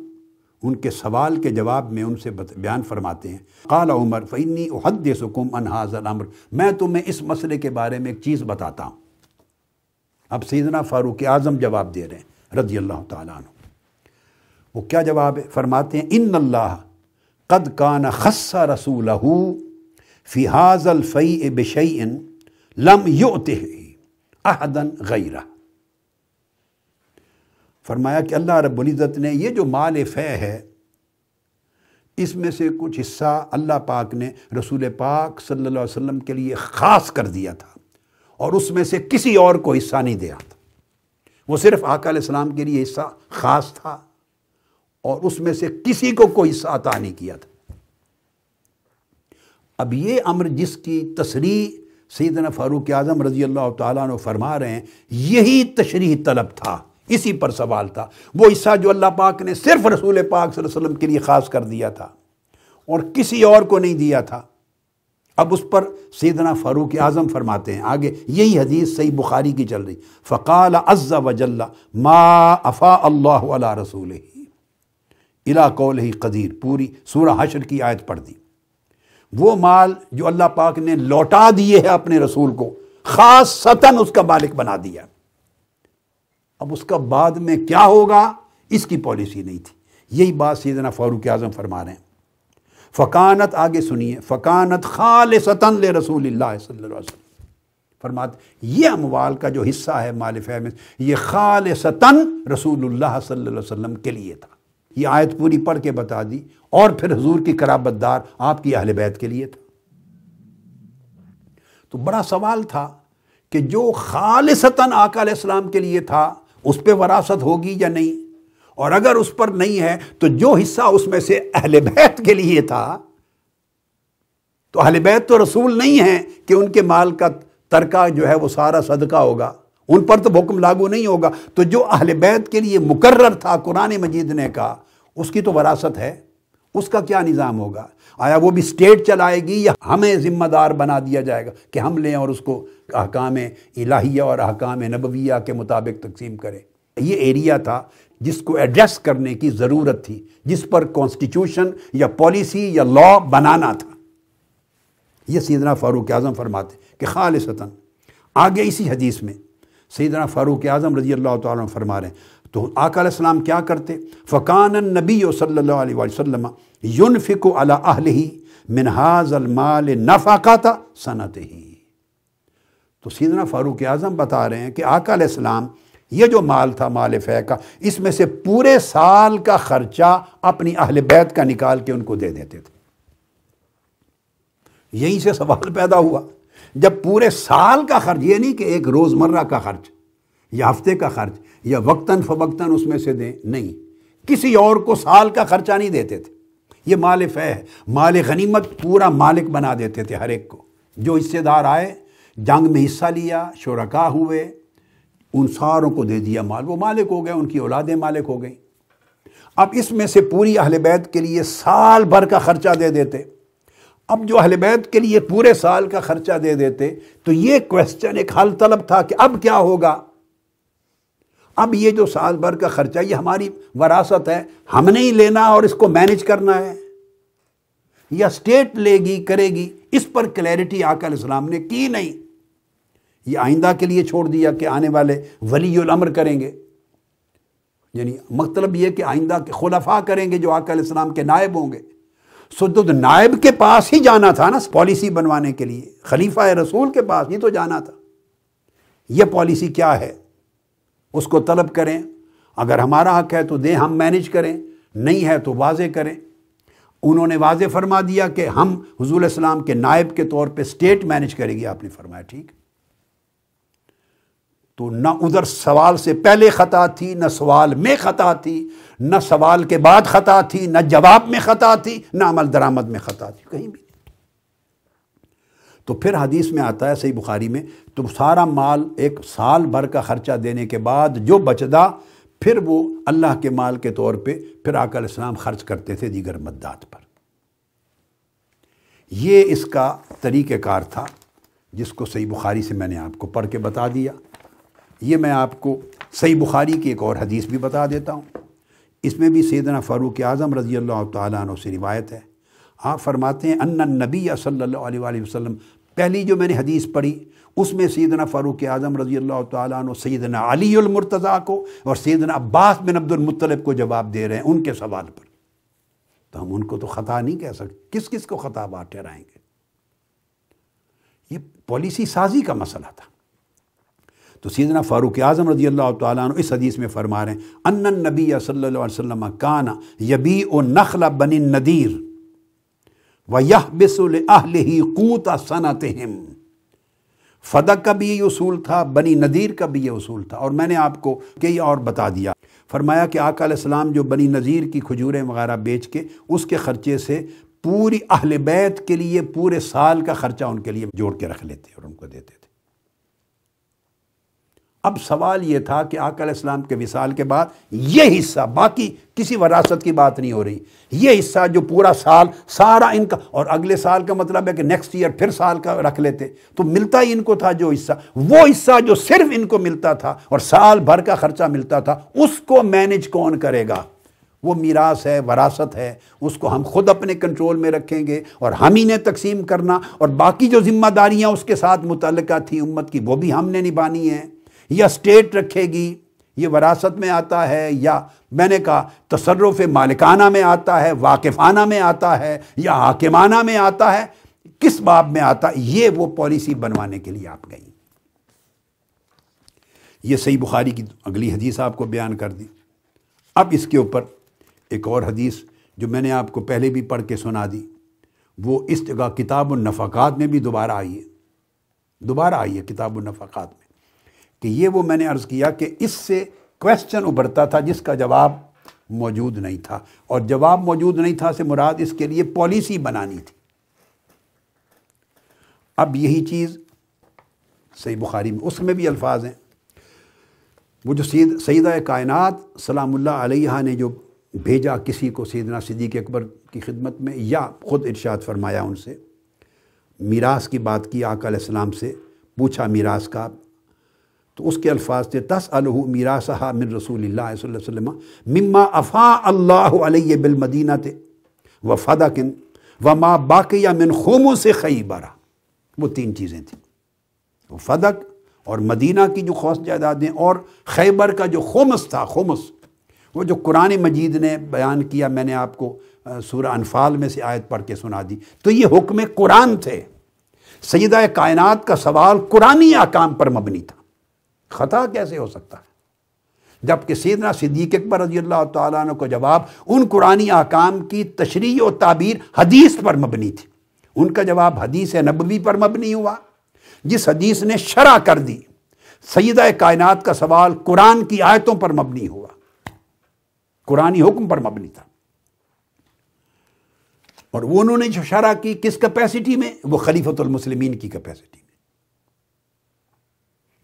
Speaker 1: उनके सवाल के जवाब में उनसे बयान फरमाते हैं काला उमर फ़ैनी उहद सुकुम अनहाजल अमर मैं तुम्हें इस मसले के बारे में एक चीज़ बताता हूँ अब सैदना फ़ारूक आज़म जवाब दे रहे हैं रदी अल्लाह तु वो क्या जवाब है फरमाते हैं इन अल्लाह कद कान खसा रसूल फ़िहाज़ल फ़ई बशन लम योते अहदन गैरा फरमाया कि अल्लाह रब्ज़त ने ये जो माल फ़े है इसमें से कुछ हिस्सा अल्लाह पाक ने रसूल पाक सल्लल्लाहु अलैहि वसल्लम के लिए ख़ास कर दिया था और उसमें से किसी और को हिस्सा नहीं दिया था वो सिर्फ आका इस्लाम के लिए हिस्सा ख़ास था और उसमें से किसी को कोई हिस्सा अता नहीं किया था अब ये अमर जिसकी तशरी सैदन फ़ारूक आज़म रज़ी अल्लाह तु फरमा रहे हैं यही तशरी तलब था इसी पर सवाल था वो हिस्सा जो अल्लाह पाक ने सिर्फ रसूल पाक के लिए ख़ास कर दिया था और किसी और को नहीं दिया था अब उस पर सैदना फ़ारूक आज़म फरमाते हैं आगे यही हदीस सही बुखारी की चल रही फ़काल अज़्ज़ा वजल्ला मा अफ़ा अल्लाह रसूल ही इला कौल ही कदीर पूरी सूर हशर की आयत पढ़ दी वो माल जो अल्लाह पाक ने लौटा दिए है अपने रसूल को ख़ास सतन उसका मालिक बना दिया अब उसका बाद में क्या होगा इसकी पॉलिसी नहीं थी यही बात सैदना फ़ारूक आज़म फरमा रहे हैं फ़कानत आगे सुनिए फ़कानत खाल सतन रसूल सल्लल्लाहु फरमात ये अमवाल का जो हिस्सा है माल फहम ये खाल सतन रसूल सल्लम के लिए था ये आयत पूरी पढ़ के बता दी और फिर हजूर की कराबतदार आपकी अहल बैत के लिए था तो बड़ा सवाल था कि जो खाल सतन आकाम के लिए था उस पर वरासत होगी या नहीं और अगर उस पर नहीं है तो जो हिस्सा उसमें से अहल बैत के लिए था तो अहले बैत तो रसूल नहीं है कि उनके माल का तरका जो है वो सारा सदका होगा उन पर तो हुक्म लागू नहीं होगा तो जो अहले बैत के लिए मुकर्र था कुरान मजीद ने कहा उसकी तो वरासत है उसका क्या निज़ाम होगा आया वो भी स्टेट चलाएगी या हमें ज़िम्मेदार बना दिया जाएगा कि हम लें और उसको अहकाम इलाहिया और अहकाम नबविया के मुताबिक तकसीम करें ये एरिया था जिसको एड्रेस करने की ज़रूरत थी जिस पर कॉन्स्टिट्यूशन या पॉलिसी या लॉ बनाना था यह सीदना फ़ारूक आज़म फरमाते कि सतन आगे इसी हदीस में सीधना फ़ारूक आज़म रजी अल्लाह तुम फरमा रहे तो आकाम क्या करते फ़कान नबी सल्ला वसम युन फ़िको अला ही मिनहाजलमाल सनत ही तो सीदना फ़ारूक आज़म बता रहे हैं कि आकाम ये जो माल था माल फै का इसमें से पूरे साल का ख़र्चा अपनी अहल बैत का निकाल के उनको दे देते थे यहीं से सवाल पैदा हुआ जब पूरे साल का खर्च ये नहीं कि एक रोज़मर्रा का खर्च या हफ्ते का खर्च या वक्ता फवक्ता उसमें से दें नहीं किसी और को साल का खर्चा नहीं देते थे ये माल फ़ै है माल गनीमत पूरा मालिक बना देते थे हर एक को जो हिस्सेदार आए जंग में हिस्सा लिया शुरा हुए उन सारों को दे दिया माल वो मालिक हो गए उनकी औलादें मालिक हो गई अब इसमें से पूरी अहल बैत के लिए साल भर का ख़र्चा दे देते अब जो अहल बैत के लिए पूरे साल का ख़र्चा दे देते तो ये क्वेश्चन एक हल तलब था कि अब क्या होगा अब ये जो साल भर का ख़र्चा ये हमारी वरासत है हमने ही लेना और इसको मैनेज करना है या स्टेट लेगी करेगी इस पर क्लैरिटी आकर इस्लाम ने की नहीं ये आइंदा के लिए छोड़ दिया कि आने वाले वली अमर करेंगे यानी मतलब ये कि आइंदा के खुलाफा करेंगे जो आकल इस्लाम के नायब होंगे सो तो, तो नायब के पास ही जाना था ना पॉलिसी बनवाने के लिए खलीफा रसूल के पास ही तो जाना था यह पॉलिसी क्या है उसको तलब करें अगर हमारा हक है तो दें हम मैनेज करें नहीं है तो वाजे करें उन्होंने वाज फरमा दिया कि हम हजूल इस्लाम के नायब के तौर पे स्टेट मैनेज करेगी आपने फरमाया ठीक तो ना उधर सवाल से पहले ख़ता थी न सवाल में ख़ता थी न सवाल के बाद ख़ता थी न जवाब में ख़ता थी न अमल दरामद में ख़ता थी कहीं भी तो फिर हदीस में आता है सही बुखारी में तो सारा माल एक साल भर का ख़र्चा देने के बाद जो बचदा फिर वो अल्लाह के माल के तौर पे फिर आकर इस्लाम खर्च करते थे दीगर मददात पर ये इसका तरीक़ार था जिसको सही बुखारी से मैंने आपको पढ़ के बता दिया ये मैं आपको सही बुखारी की एक और हदीस भी बता देता हूँ इसमें भी सैदना फ़ारूक आज़म रज़ी अल्लाह तु से रिवायत है आप फरमाते हैं अन्ना नबी सल्ला वसम पहली जो मैंने हदीस पढ़ी उसमें सैदना फ़ारूक आज़म रज़ी अल्लाह तु सैदना अलीमरतज़ा को और सैदना अब्बास बिन अब्दुलमतलब को जवाब दे रहे हैं उनके सवाल पर तो हम उनको तो ख़ता नहीं कह सकते किस किस को ख़ता बाँट ठहराएंगे ये पॉलिसी साजी का मसला था तो सीधना फ़ारूक आज़म रजी अल्लाह तु इस हदीस में फरमा रहे हैं अन नबी सल्ला काना यबी ओ नखला बन नदीर व यह बिसल अहल ही कूता सनत हिम फदक का भी ये उसूल था बनी नदीर का भी ये उसूल था और मैंने आपको कई और बता दिया फरमाया कि आकाम जो बनी नज़ीर की खजूरें वगैरह बेच के उसके ख़र्चे से पूरी अहल बैत के लिए पूरे साल का ख़र्चा उनके लिए जोड़ के रख लेते और उनको देते अब सवाल ये था कि आकल इस्लाम के विसाल के बाद यह हिस्सा बाकी किसी वरासत की बात नहीं हो रही ये हिस्सा जो पूरा साल सारा इनका और अगले साल का मतलब है कि नेक्स्ट ईयर फिर साल का रख लेते तो मिलता ही इनको था जो हिस्सा वो हिस्सा जो सिर्फ इनको मिलता था और साल भर का खर्चा मिलता था उसको मैनेज कौन करेगा वो मीरास है वरासत है उसको हम खुद अपने कंट्रोल में रखेंगे और हम ही ने तकसीम करना और बाकी जो जिम्मेदारियाँ उसके साथ मुतलक़ा थी उम्मत की वो भी हमने निभानी हैं या स्टेट रखेगी ये वरासत में आता है या मैंने कहा तसरफ मालिकाना में आता है वाकिफाना में आता है या हाकिमाना में आता है किस बाब में आता है ये वो पॉलिसी बनवाने के लिए आप गई ये सही बुखारी की अगली हदीस आपको बयान कर दी अब इसके ऊपर एक और हदीस जो मैंने आपको पहले भी पढ़ के सुना दी वो इस जगह किताब नफ़ात में भी दोबारा आई है दोबारा आई है किताब नफ़ात में कि ये वो मैंने अर्ज़ किया कि इससे क्वेश्चन उभरता था जिसका जवाब मौजूद नहीं था और जवाब मौजूद नहीं था से मुराद इसके लिए पॉलिसी बनानी थी अब यही चीज़ सही बुखारी में उसमें भी अल्फाज हैं वो जो सीद सईदा कायनत सलामुल्ला अलैहा ने जो भेजा किसी को सैदना सिद्दीक अकबर की खिदमत में या ख़ुद इर्शाद फरमाया उनसे मीरास की बात की आकाम से पूछा मीरास का तो उसके अल्फाज थे तस अलहू सहा मिन रसूल वसम मम्मा अफ़ा अल्लाह बिलमदीना थे व किन व माँ बाक़ी मिन खोमों से बारा वो तीन चीज़ें थी वो फदक और मदीना की जो खौस जायदादें और खैबर का जो खोमस था खोमस वो जो कुरान मजीद ने बयान किया मैंने आपको सूर अनफाल में से आयत पढ़ के सुना दी तो ये हुक्म कुरान थे सैदा कायनात का सवाल कुरानी आकाम पर मबनी था खता कैसे हो सकता है जबकि सीधना सिद्दीक अकबर रजी अल्लाह तुम को जवाब उन कुरानी आकाम की तशरी और ताबीर हदीस पर मबनी थी उनका जवाब हदीस नबवी पर मबनी हुआ जिस हदीस ने शरा कर दी सईद कायनात का सवाल कुरान की आयतों पर मबनी हुआ कुरानी हुक्म पर मबनी था और वो उन्होंने जो शरा की किस कैपेसिटी में वो खलीफतुल की कैपेसिटी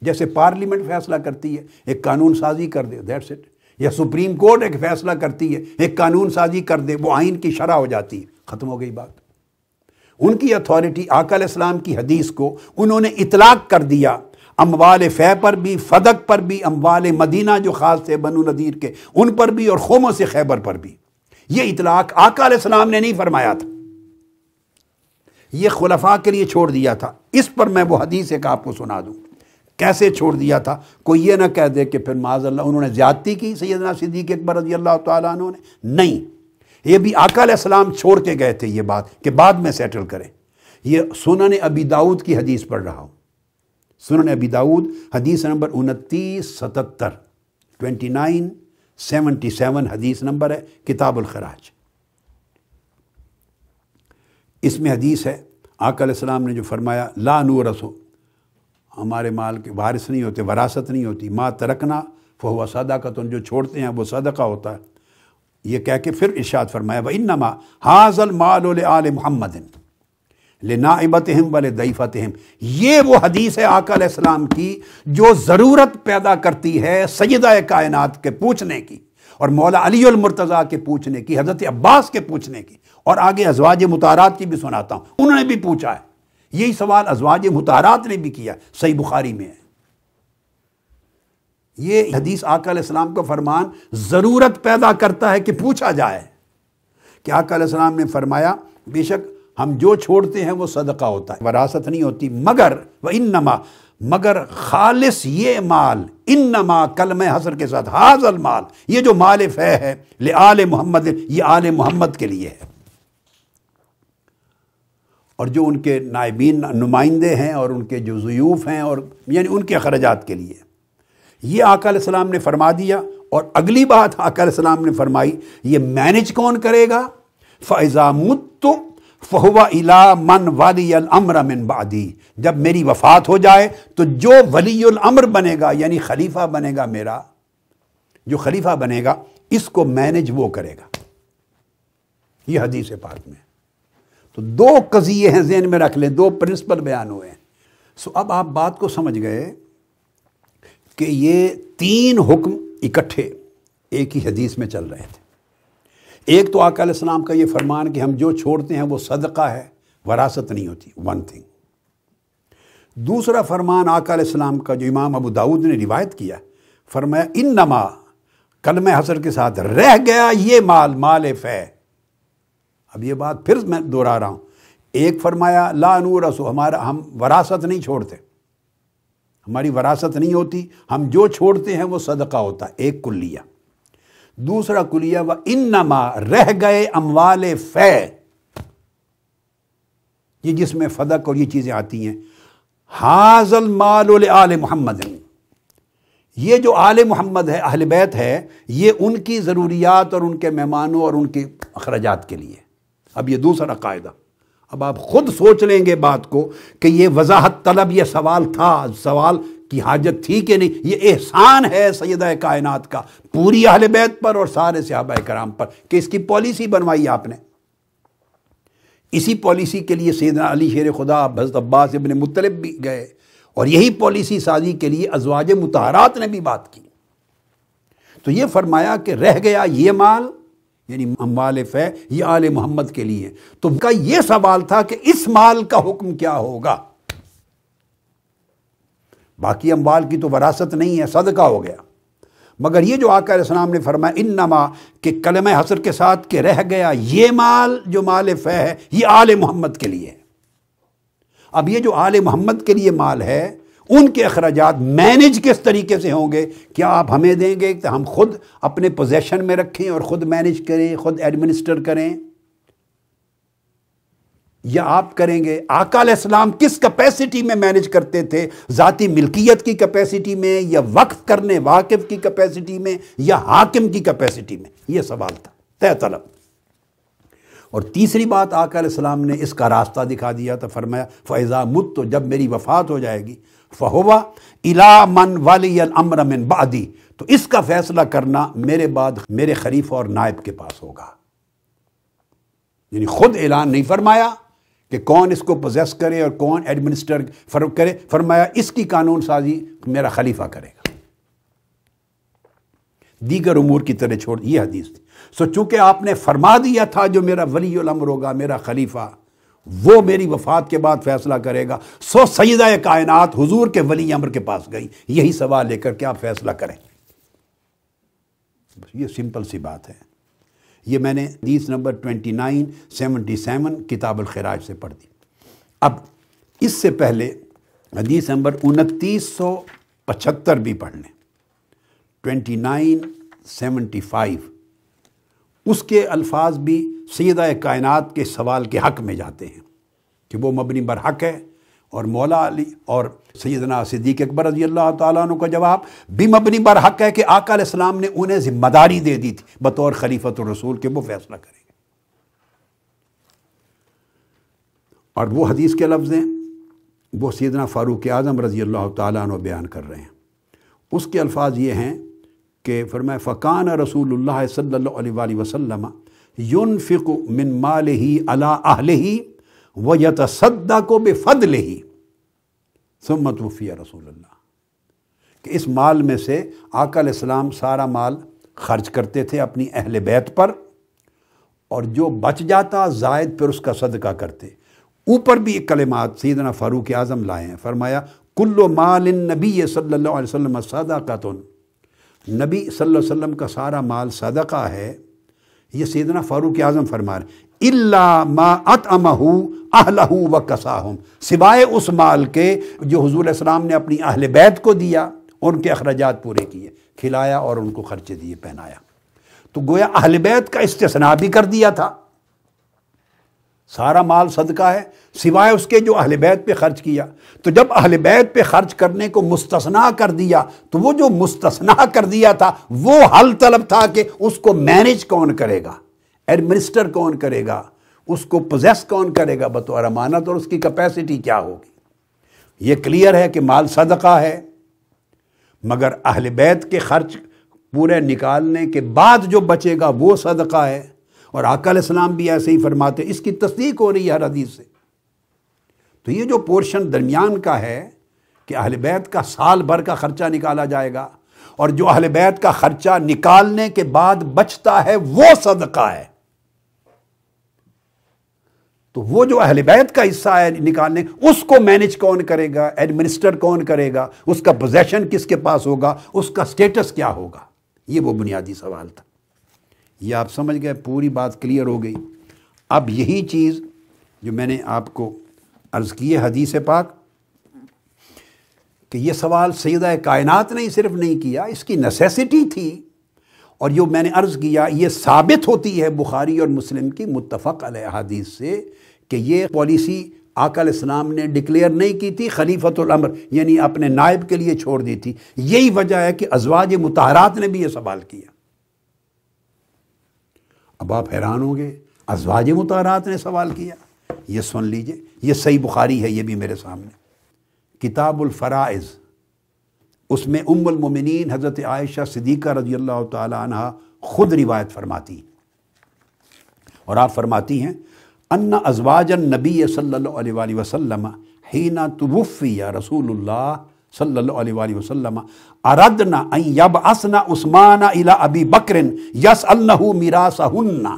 Speaker 1: जैसे पार्लियामेंट फैसला करती है एक कानून साजी कर दे दैट्स इट या सुप्रीम कोर्ट एक फैसला करती है एक कानून साजी कर दे वो आइन की शरह हो जाती है ख़त्म हो गई बात उनकी अथॉरिटी आकल इस्लाम की हदीस को उन्होंने इतलाक कर दिया अम्बाल फ़े पर भी फदक पर भी अम्बाल मदीना जो ख़ास थे बनु नदीर के उन पर भी और खोमों से खैबर पर भी ये इतलाक आकल इस्लाम ने नहीं फरमाया था ये खुलफा के लिए छोड़ दिया था इस पर मैं वो हदीस एक आपको सुना दूँ कैसे छोड़ दिया था कोई ये ना कह दे कि फिर माजल्ला उन्होंने ज़्यादती की सैदना सिद्दीक अकबर रजी अल्लाह तुम ने नहीं ये भी आकाम छोड़ के गए थे ये बात कि बाद में सेटल करें ये सुनन अबी दाऊद की हदीस पढ़ रहा हूँ सुनन अबी दाऊद हदीस नंबर उनतीस सतहत्तर ट्वेंटी नाइन सेवनटी सेवन हदीस नंबर है किताबुल खराज इसमें हदीस है आकाम ने जो फरमाया ला नू रसो हमारे माल के वारिस नहीं होते वरासत नहीं होती माँ तरकना फो सदा का तो जो छोड़ते हैं वो सदका होता है ये कह के फिर इर्शाद फरमाया व माँ हाजल माल आल महमदिन ले नाइबत हम वाले दईफ़त हम ये वो हदीस है आकाम की जो ज़रूरत पैदा करती है सयद कायन के पूछने की और मौला अलीमरतज़ा के पूछने की हज़रत अब्बास के पूछने की और आगे अजवाज मुतारात की भी सुनाता हूँ उन्होंने भी पूछा है यही सवाल अजवाज मुतारात ने भी किया सही बुखारी में है ये हदीस आकाम का फरमान ज़रूरत पैदा करता है कि पूछा जाए कि आकाम ने फरमाया बेशक हम जो छोड़ते हैं वो सदका होता है वरासत नहीं होती मगर वह इन नमा मगर खालिस ये माल इन नमा कलम हसर के साथ हाजल माल ये जो माल फे है ले आल मोहम्मद ये आल मोहम्मद के लिए है और जो उनके नायबीन नुमाइंदे हैं और उनके जो जयूफ़ हैं और यानी उनके अखराज के लिए ये आकाम ने फरमा दिया और अगली बात आकाम ने फरमाई ये मैनेज कौन करेगा फ़ैज़ामुत तो फहवा इला मन वाली अमर मिन बादी जब मेरी वफ़ात हो जाए तो जो वली अमर बनेगा यानी खलीफा बनेगा मेरा जो खलीफा बनेगा इसको मैनेज वो करेगा ये हदीस पाक में तो दो कज़िए हैं जहन में रख लें दो प्रिंसिपल बयान हुए हैं सो अब आप बात को समझ गए कि ये तीन हुक्म इकट्ठे एक ही हदीस में चल रहे थे एक तो आकाम का ये फरमान कि हम जो छोड़ते हैं वो सदका है वरासत नहीं होती वन थिंग दूसरा फरमान आकाम का जो इमाम अबू दाऊद ने रिवायत किया फरमाया इन नमा कलम हसर के साथ रह गया ये माल माल फ़ै अब ये बात फिर मैं दोहरा रहा हूँ एक फरमाया ला रसो हमारा हम वरासत नहीं छोड़ते हमारी वरासत नहीं होती हम जो छोड़ते हैं वो सदका होता एक कुलिया दूसरा कुलिया व इन नमा रह गए अमवाल फे ये जिसमें फदक और ये चीज़ें आती हैं हाजल माल आल मोहम्मद ये जो आल मोहम्मद है अहल बैत है ये उनकी ज़रूरियात और उनके मेहमानों और उनके अखराज के लिए अब ये दूसरा कायदा अब आप खुद सोच लेंगे बात को कि ये वजाहत तलब ये सवाल था सवाल की हाजत थी कि नहीं ये एहसान है सैद कायनात का पूरी अहल बैत पर और सारे सहाब कराम पर कि इसकी पॉलिसी बनवाई आपने इसी पॉलिसी के लिए सैदना अली शेर खुदा भजत अब्बास इबन मुतलब भी गए और यही पॉलिसी साजी के लिए अजवाज मुतारात ने भी बात की तो ये फरमाया कि रह गया ये माल यानी मुखालिफ है ये आल मोहम्मद के लिए तो उनका ये सवाल था कि इस माल का हुक्म क्या होगा बाकी अम्बाल की तो वरासत नहीं है सदका हो गया मगर ये जो आकर इस्लाम ने फरमाया इन नमा के कलम हसर के साथ के रह गया ये माल जो माल फै है ये आल मोहम्मद के लिए है अब ये जो आल मोहम्मद के लिए माल है उनके अखराज मैनेज किस तरीके से होंगे क्या आप हमें देंगे कि हम खुद अपने पोजेशन में रखें और ख़ुद मैनेज करें खुद एडमिनिस्टर करें या आप करेंगे आकाल इस्लाम किस कैपेसिटी में मैनेज करते थे ज़ाती मिल्कियत की कैपेसिटी में या वक्फ करने वाकिफ की कैपेसिटी में या हाकिम की कैपेसिटी में यह सवाल था तय तलब और तीसरी बात आकाल इस्लाम ने इसका रास्ता दिखा दिया तो फरमाया फ़ैज़ा मुत तो जब मेरी वफ़ात हो जाएगी फहोवा इला मन वाली अमर मिन बादी तो इसका फैसला करना मेरे बाद मेरे खरीफ और नायब के पास होगा यानी खुद ऐलान नहीं फरमाया कि कौन इसको पोजेस करे और कौन एडमिनिस्टर फर करे फरमाया इसकी कानून साजी मेरा खलीफा करेगा दीगर उमूर की तरह छोड़ ये हदीस थी सो चूंकि आपने फरमा दिया था जो मेरा वली अमर होगा मेरा खलीफा वो मेरी वफात के बाद फैसला करेगा सो सईदा कायनात हुजूर के वली अमर के पास गई यही सवाल लेकर के आप फैसला करें ये सिंपल सी बात है ये मैंने दीस number twenty nine seventy seven किताब खराज से पढ़ दी अब इससे पहले हदीस नंबर उनतीस सौ पचहत्तर भी पढ़ लें ट्वेंटी नाइन सेवनटी फाइव उसके अल्फाज भी सीधा कायनात के सवाल के हक में जाते हैं कि वो मबनी बर हक है और मौला अली और सैदना सिद्दीक अकबर रजी अल्लाह तु का जवाब भी मबनी बर हक है कि आका इस्लाम ने उन्हें जिम्मेदारी दे दी थी बतौर खलीफत रसूल के वो फैसला करेंगे और वो हदीस के लफ्ज़ हैं वो सैदना फ़ारूक आज़म रजी अल्लाह तु बयान कर रहे हैं उसके अल्फाज ये हैं कि फरमाए फ़कान रसूल सल्ला वसलम युनफिक मिन माल ही अला आहले ही व यतसद्दा को ले ही सम्मत वफ़िया रसूल कि इस माल में से आकल इस्लाम सारा माल खर्च करते थे अपनी अहल बैत पर और जो बच जाता जायद फिर उसका सदका करते ऊपर भी एक कलेमात सीदना फ़ारूक आज़म लाए हैं फरमाया कुल्लो माल नबी सल्ला वसम तो नबी सल्लल्लाहु अलैहि वसल्लम का सारा माल सदका है ये सीधना फ़ारूक आज़म फरमार इल्ला मा अत अमहू अहलहू व कसाहम सिवाय उस माल के जो हजूर इस्लाम ने अपनी अहल बैत को दिया और उनके अखराज पूरे किए खिलाया और उनको खर्चे दिए पहनाया तो गोया अहल बैत का इस्तना भी कर दिया था सारा माल सदका है सिवाय उसके जो अहल बैत पे खर्च किया तो जब अहल बैत पे खर्च करने को मुस्तना कर दिया तो वो जो मुस्तना कर दिया था वो हल तलब था कि उसको मैनेज कौन करेगा एडमिनिस्टर कौन करेगा उसको पोजेस कौन करेगा बतौर अमानत और उसकी कैपेसिटी क्या होगी ये क्लियर है कि माल सदका है मगर अहल बैत के खर्च पूरे निकालने के बाद जो बचेगा वो सदका है और आकाम भी ऐसे ही फरमाते इसकी तस्दीक हो रही है हर हदीस से तो ये जो पोर्शन दरमियान का है कि अहल बैत का साल भर का ख़र्चा निकाला जाएगा और जो अहल बैत का ख़र्चा निकालने के बाद बचता है वो सदका है तो वो जो अहल बैत का हिस्सा है निकालने उसको मैनेज कौन करेगा एडमिनिस्टर कौन करेगा उसका पोजेशन किसके पास होगा उसका स्टेटस क्या होगा ये वो बुनियादी सवाल था ये आप समझ गए पूरी बात क्लियर हो गई अब यही चीज़ जो मैंने आपको अर्ज़ की है हदीस पाक कि ये सवाल सैद कायनात ने सिर्फ नहीं किया इसकी नेसेसिटी थी और जो मैंने अर्ज़ किया ये साबित होती है बुखारी और मुस्लिम की मुतफ़ अदीस से कि ये पॉलिसी आकल इस्लाम ने डिक्लेयर नहीं की थी खलीफतमर यानी अपने नायब के लिए छोड़ दी थी यही वजह है कि अजवाज मतहरात ने भी ये सवाल किया अब आप हैरान होंगे अजवाज मुतारात ने सवाल किया ये सुन लीजिए ये सही बुखारी है ये भी मेरे सामने किताबुलफ़राइज़ उसमें उम्मलमिन हज़रत आयशा सदीक़ा रजी अल्लाह तहा ख़ुद रिवायत फरमाती और आप फरमाती हैं अन्ना अजवाजन नबी सल्ला वसलम हीना वफ़ी या रसूल सल्लल्लाहु यब असना उस्माना इला अबी बकरिन यस अल्लाह मिरासहुन्ना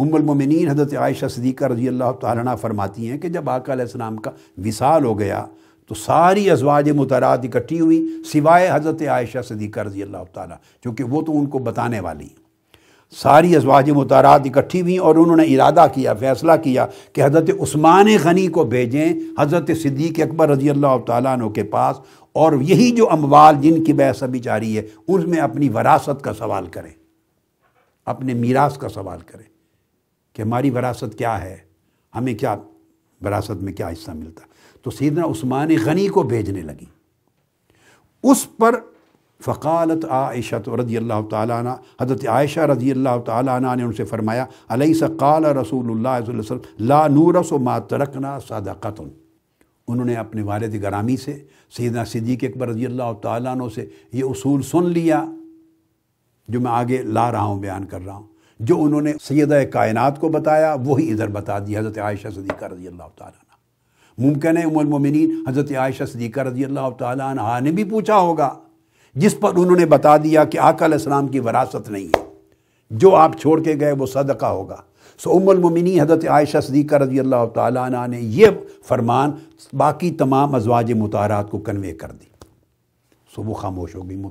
Speaker 1: हज़रत आयशा सदीक़ा रजी अल्लाह फरमाती हैं कि जब आकाम का विसाल हो गया तो सारी अजवाज मुतराद इकट्ठी हुई सिवाय हज़रत आयशा सदीक़ा रजी अल्लाह ताली वो तो उनको बताने वाली सारी अजवाज मतारात इकट्ठी हुई और उन्होंने इरादा किया फैसला किया कि हज़रत उस्मान गनी को भेजें हज़रत सिद्दीक अकबर रजी अल्लाह तु के पास और यही जो अमवाल जिनकी बहस अभी जारी है उसमें अपनी वरासत का सवाल करें अपने मीरास का सवाल करें कि हमारी वरासत क्या है हमें क्या वरासत में क्या हिस्सा मिलता तो सीधना उस्मान गनी को भेजने लगी उस पर فقالت عائشة رضی الله تعالى عنہ حضرت عائشہ رضی اللہ تعالیٰ عنہ نے ان سے فرمایا اليس قال رسول الله صلی اللہ علیہ وسلم لا نورس ما ترکنا صدقت انہوں نے اپنے والد گرامی سے سیدنا صدیق اکبر رضی اللہ تعالیٰ عنہ سے یہ اصول سن لیا جو میں آگے لا رہا ہوں بیان کر رہا ہوں جو انہوں نے سیدہ کائنات کو بتایا وہی ادھر بتا دی حضرت عائشہ صدیقہ رضی اللہ تعالیٰ عنہ ممکن ہے ام المومنین حضرت عائشہ صدیقہ رضی اللہ تعالیٰ عنہ نے بھی پوچھا ہوگا जिस पर उन्होंने बता दिया कि आकल इस्लाम की वरासत नहीं है जो आप छोड़ के गए वो सदका होगा सो मुमिनी हजरत आयशा सदीक़ा रजी अल्लाह तला ने यह फरमान बाकी तमाम अजवाज मुतारात को कन्वे कर दी सो वो खामोश हो गई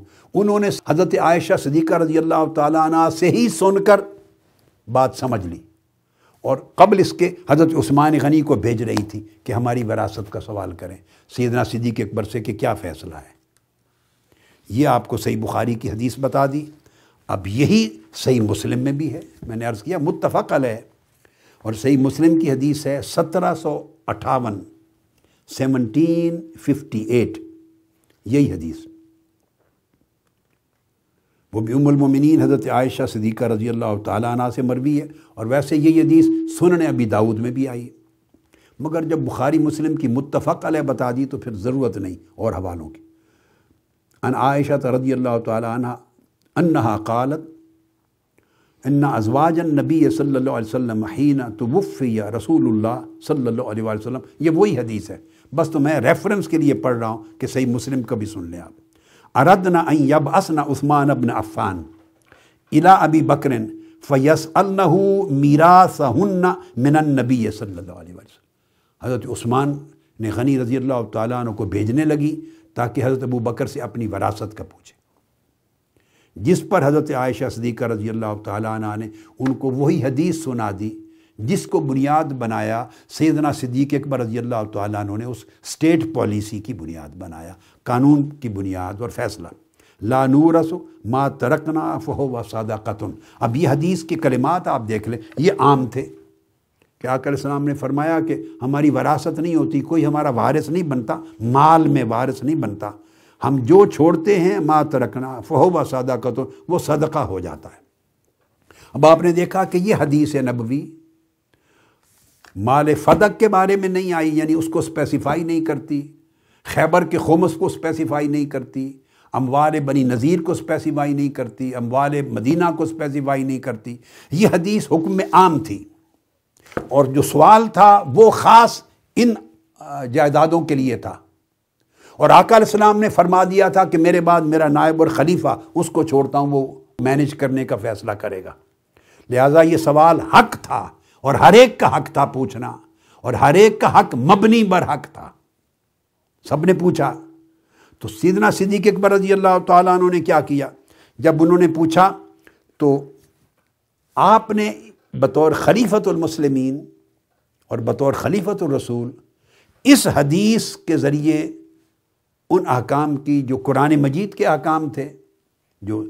Speaker 1: उन्होंने हजरत आयशा सदीक़ा रजी अल्लाह तला से ही सुनकर बात समझ ली और कबल इसके हजरत उस्मान गनी को भेज रही थी कि हमारी वरासत का सवाल करें सैदना सिद्दीक अकबर से कि क्या फ़ैसला है ये आपको सही बुखारी की हदीस बता दी अब यही सही मुस्लिम में भी है मैंने अर्ज़ किया मुतफ़ अल है और सही मुस्लिम की हदीस है सत्रह सौ अट्ठावन सेवनटीन फिफ्टी एट यही हदीस वो भी उमुलमिन हज़रत आयशा सदीक़ा रजी अल्लाह से मरवी है और वैसे यही हदीस सुनने अभी दाऊद में भी आई मगर जब बुखारी मुस्लिम की मुतफ़ अल बता दी तो फिर ज़रूरत नहीं और हवालों की عن عائشة رضي الله تعالى عنها أنها قالت إن أزواج النبي صلى الله عليه وسلم حين توفي رسول الله صلى الله عليه وسلم یہ وہی حدیث ہے بس تو میں ریفرنس کے لیے پڑھ رہا ہوں کہ صحیح مسلم کا بھی سن لیں آپ اردنا ان يبعثنا عثمان بن عفان الى ابي بكر فيسأله ميراثهن من النبي صلى الله عليه وسلم حضرت عثمان نے غنی رضی اللہ تعالیٰ عنہ کو بھیجنے لگی ताकि हज़रत अबू बकर से अपनी वरासत का पूछे जिस पर हज़रत आयशा सदीक रजी अल्लाह तला ने उनको वही हदीस सुना दी जिसको बुनियाद बनाया सैदना सदीक अकबर रजी अल्लाह तु ने उस स्टेट पॉलिसी की बुनियाद बनाया कानून की बुनियाद और फैसला लानूरस मा तरकना फ़ो व सदाकतन अब ये हदीस के कलिमात आप देख लें ये आम थे कि आकर इस्लाम ने फरमाया कि हमारी वरासत नहीं होती कोई हमारा वारिस नहीं बनता माल में वारिस नहीं बनता हम जो छोड़ते हैं मात रखना फहोबा सादा का तो वो सदका हो जाता है अब आपने देखा कि ये हदीस है नबवी माल फदक के बारे में नहीं आई यानी उसको स्पेसिफाई नहीं करती खैबर के खमस को स्पेसिफाई नहीं करती अमवाल बनी नज़ीर को स्पेसिफाई नहीं करती अमवाल मदीना को स्पेसिफाई नहीं करती ये हदीस हुक्म में आम थी और जो सवाल था वो ख़ास इन जायदादों के लिए था और आका इस्लाम ने फरमा दिया था कि मेरे बाद मेरा नायब और खलीफा उसको छोड़ता हूँ वो मैनेज करने का फैसला करेगा लिहाजा ये सवाल हक था और हर एक का हक था पूछना और हर एक का हक मबनी बर हक था सब ने पूछा तो सीधना के अकबर रजी अल्लाह तुमने क्या किया जब उन्होंने पूछा तो आपने बतौर खलीफतमसलमिन और बतौर खलीफत रसूल इस हदीस के ज़रिए उन अहकाम की जो कुरान मजीद के अहकाम थे जो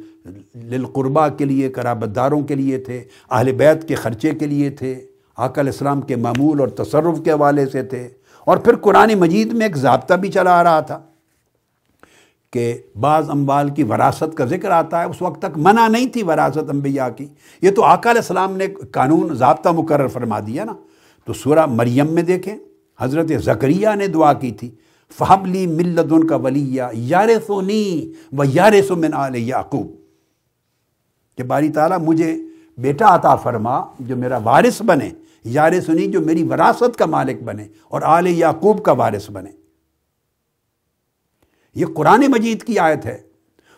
Speaker 1: लिलकुरबा के लिए कराबदारों के लिए थे अहल बैत के ख़र्चे के लिए थे आकल इस्लाम के मामूल और तसरफ़ के हवाले से थे और फिर कुरान मजीद में एक जबता भी चला आ रहा था कि बाज़ अम्बाल की वरासत का जिक्र आता है उस वक्त तक मना नहीं थी वरासत अम्बिया की ये तो आकाम ने कानून जबता मुकर फरमा दिया ना तो सूरा मरियम में देखें हज़रत ज़करिया ने दुआ की थी फ़हबली मिल्लदन का वलिया यार सोनी व यार सो मिन आल याकूब कि बारी ताला मुझे बेटा अता फरमा जो मेरा वारिस बने यार सुनी जो मेरी वरासत का मालिक बने और आल याकूब का वारिस बने ये कुरान मजीद की आयत है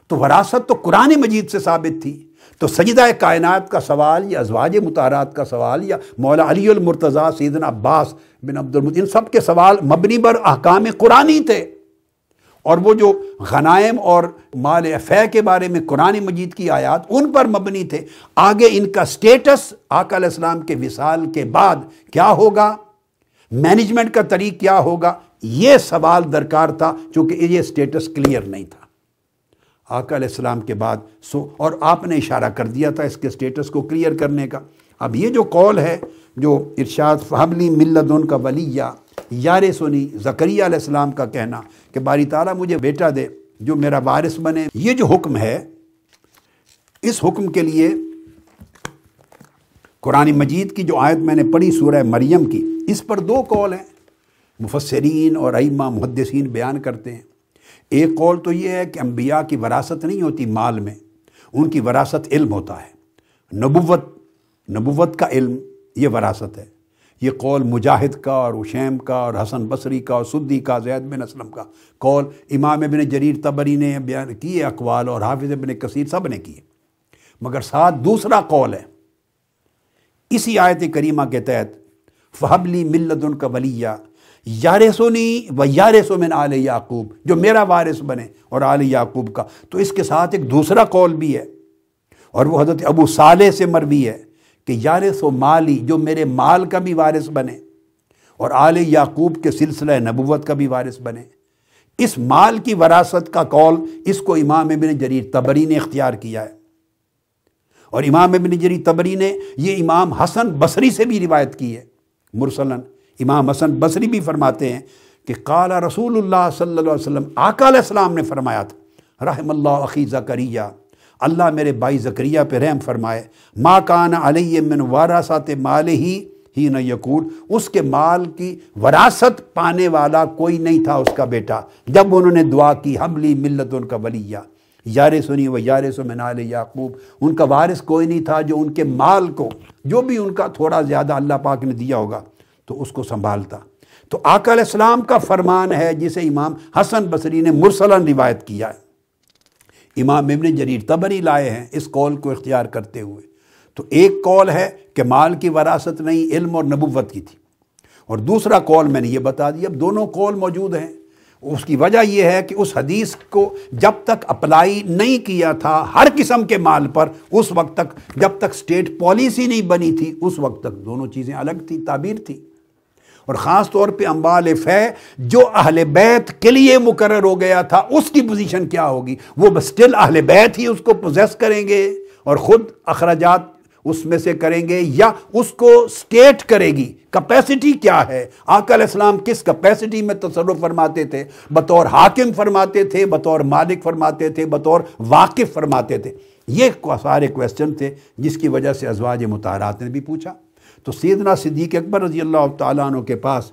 Speaker 1: तो वरासत तो कुरान मजीद से साबित थी तो सजदा कायनात का सवाल या अजवाज मुतारात का सवाल या मौला अलीतजा सीदन अब्बास बिन अब्दुल इन सब के सवाल मबनी पर अहकाम कुरानी थे और वो जो गनाइम और माल फ़े के बारे में कुरान मजीद की आयात उन पर मबनी थे आगे इनका स्टेटस आकाम के विसाल के बाद क्या होगा मैनेजमेंट का तरीक क्या होगा ये सवाल दरकार था चूंकि ये स्टेटस क्लियर नहीं था आकाम इस्लाम के बाद सो और आपने इशारा कर दिया था इसके स्टेटस को क्लियर करने का अब ये जो कॉल है जो इरशाद फहमली मिलत उनका वलिया यार सुनी जकरिया का कहना कि बारी ताला मुझे बेटा दे जो मेरा वारिस बने ये जो हुक्म है इस हुक्म के लिए कुरानी मजीद की जो आयत मैंने पढ़ी सूर मरियम की इस पर दो कॉल हैं मुफसरीन और अइमा मुहदसिन बयान करते हैं एक कौल तो ये है कि अम्बिया की वरासत नहीं होती माल में उनकी वरासत इल्म होता है नबुवत नबुवत का इल्म ये वरासत है ये कौल मुजाहिद का और उशैम का और हसन बसरी का और सुद्दी का जैद बिन असलम का कौल इमाम बिन जरीर तबरी ने बयान किए अकवाल और हाफिज बिन कसीर सब ने किए मगर साथ दूसरा कौल है इसी आयत करीमा के तहत फ़हबली मिल्लत का वलिया यारसोनी व सो मिन आल याकूब जो मेरा वारिस बने और आल याकूब का तो इसके साथ एक दूसरा कौल भी है और वह हज़रत अबू साले से मरवी है कि यारसो माली जो मेरे माल का भी वारिस बने और आल याकूब के सिलसिला नबूत का भी वारिस बने इस माल की वरासत का कौल इसको इमाम बिन जरीर तबरी ने इख्तियार किया है और इमाम बिन जरीर तबरी ने यह इमाम हसन बसरी से भी रिवायत की है मुरसलन इमाम हसन बसरी भी फरमाते हैं कि काला रसूल सल्ला वसम आकाम ने फरमाया था रहमल्ला अखी ज़करिया अल्लाह मेरे भाई ज़करिया पे रहम फरमाए माँ कान अलियमिन वारासात माल ही ही न यकूर उसके माल की वरासत पाने वाला कोई नहीं था उसका बेटा जब उन्होंने दुआ की हमली मिलत उनका वलिया यार सुनी व यार सुमनाल याकूब उनका वारिस कोई नहीं था जो उनके माल को जो भी उनका थोड़ा ज़्यादा अल्लाह पाक ने दिया होगा तो उसको संभालता तो आकल इस्लाम का फरमान है जिसे इमाम हसन बसरी ने मुरसला रिवायत किया है इमाम इमन जरीर तबरी लाए हैं इस कौल को इख्तियार करते हुए तो एक कौल है कि माल की वरासत नहीं इल्म और नबूवत की थी और दूसरा कौल मैंने ये बता दिया अब दोनों कौल मौजूद हैं उसकी वजह यह है कि उस हदीस को जब तक अप्लाई नहीं किया था हर किस्म के माल पर उस वक्त तक जब तक स्टेट पॉलिसी नहीं बनी थी उस वक्त तक दोनों चीज़ें अलग थी ताबीर थी और ख़ास तौर पर अम्बाल फै जो अहल बैत के लिए मुकर हो गया था उसकी पोजीशन क्या होगी वो बस स्टिल अहल बैत ही उसको प्रोजेस करेंगे और ख़ुद अखराज उसमें से करेंगे या उसको स्टेट करेगी कैपेसिटी क्या है आकल इस्लाम किस कैपेसिटी में तसर फरमाते थे बतौर हाकिम फरमाते थे बतौर मालिक फरमाते थे बतौर वाकिफ फरमाते थे ये सारे क्वेश्चन थे जिसकी वजह से अजवाज मुतारात ने भी पूछा तो सैदना सिद्दीक अकबर रजी अल्लाह तु के पास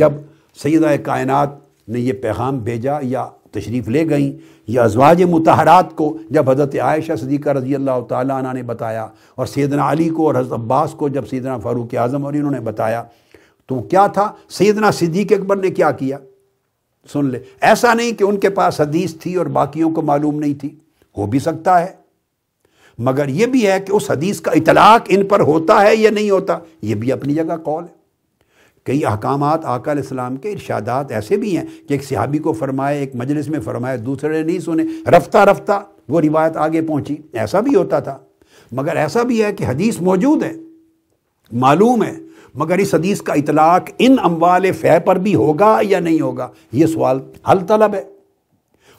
Speaker 1: जब सैदा कायनत ने यह पैगाम भेजा या तशरीफ़ ले गई या अजवाज मतहरात को जब हज़रत आयशा सदीक़ा रजी अल्लाह तु ने बताया और सैदना अली को और हज़रत अब्बास को जब सैदना फ़ारूक आज़म और इन्होंने बताया तो क्या था सैदना सिद्दीक अकबर ने क्या किया सुन ले ऐसा नहीं कि उनके पास हदीस थी और बाकियों को मालूम नहीं थी हो भी सकता है मगर यह भी है कि उस हदीस का इतलाक इन पर होता है या नहीं होता यह भी अपनी जगह कौल है कई अहकाम आकाल इस्लाम के इर्शादात ऐसे भी हैं कि एक सिहाबी को फरमाए एक मजलिस में फरमाए दूसरे ने नहीं सुने रफ्ता रफ्ता वो रिवायत आगे पहुंची ऐसा भी होता था मगर ऐसा भी है कि हदीस मौजूद है मालूम है मगर इस हदीस का इतलाक इन अम्बाल फै पर भी होगा या नहीं होगा ये सवाल हल तलब है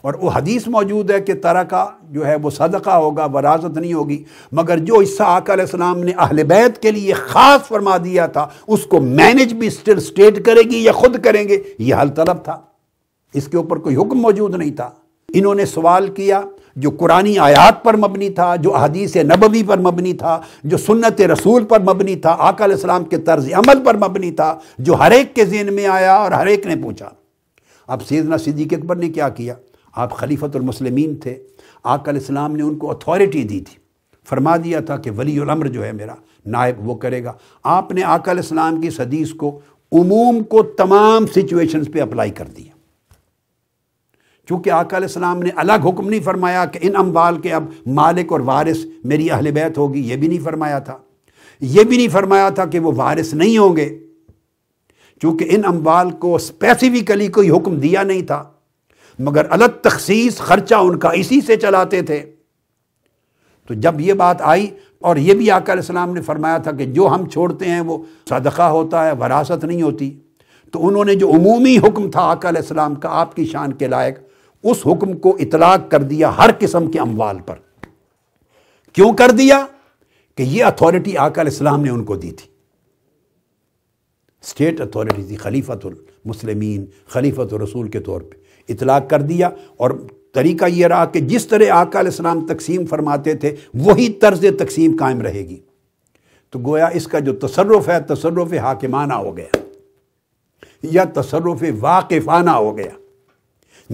Speaker 1: और वो हदीस मौजूद है कि तरह का जो है वो सदका होगा वराजत नहीं होगी मगर जो हिस्सा आकाम ने अहल बैत के लिए ख़ास फरमा दिया था उसको मैनेज भी स्टिल स्टेट करेगी या ख़ुद करेंगे ये हल तलब था इसके ऊपर कोई हुक्म मौजूद नहीं था इन्होंने सवाल किया जो कुरानी आयात पर मबनी था जो हदीस नबवी पर मबनी था जो सुन्नत रसूल पर मबनी था आकल इस्लाम के तर्ज अमल पर मबनी था जो हर एक के जेन में आया और हर एक ने पूछा अब सीधना सिद्दीक अकबर ने क्या किया आप खलीफत खलीफतमसलमिन थे इस्लाम ने उनको अथॉरिटी दी थी फरमा दिया था कि वली अमर जो है मेरा नायब वो करेगा आपने इस्लाम की सदीस को उमूम को तमाम सिचुएशंस पे अप्लाई कर दिया चूँकि इस्लाम ने अलग हुक्म नहीं फरमाया कि इन अम्बाल के अब मालिक और वारिस मेरी अहल बैत होगी ये भी नहीं फरमाया था ये भी नहीं फरमाया था कि वो वारिस नहीं होंगे चूंकि इन अम्बाल को स्पेसिफिकली कोई हुक्म दिया नहीं था मगर अलग तखसीस खर्चा उनका इसी से चलाते थे तो जब ये बात आई और ये भी आकर इस्लाम ने फरमाया था कि जो हम छोड़ते हैं वो सदका होता है वरासत नहीं होती तो उन्होंने जो अमूमी हुक्म था आकल इस्लाम का आपकी शान के लायक उस हुक्म को इतलाक कर दिया हर किस्म के अमवाल पर क्यों कर दिया कि ये अथॉरिटी आकल इस्लाम ने उनको दी थी स्टेट अथॉरिटी थी खलीफतुल मुसलमिन खलीफत रसूल के तौर पर इतलाक़ कर दिया और तरीका यह रहा कि जिस तरह आका इस्लाम तकसीम फरमाते थे वही तर्ज तकसीम कायम रहेगी तो गोया इसका जो तसरफ़ है तसरफ़ हाकिमाना हो गया या तसरफ़ वाकिफाना हो गया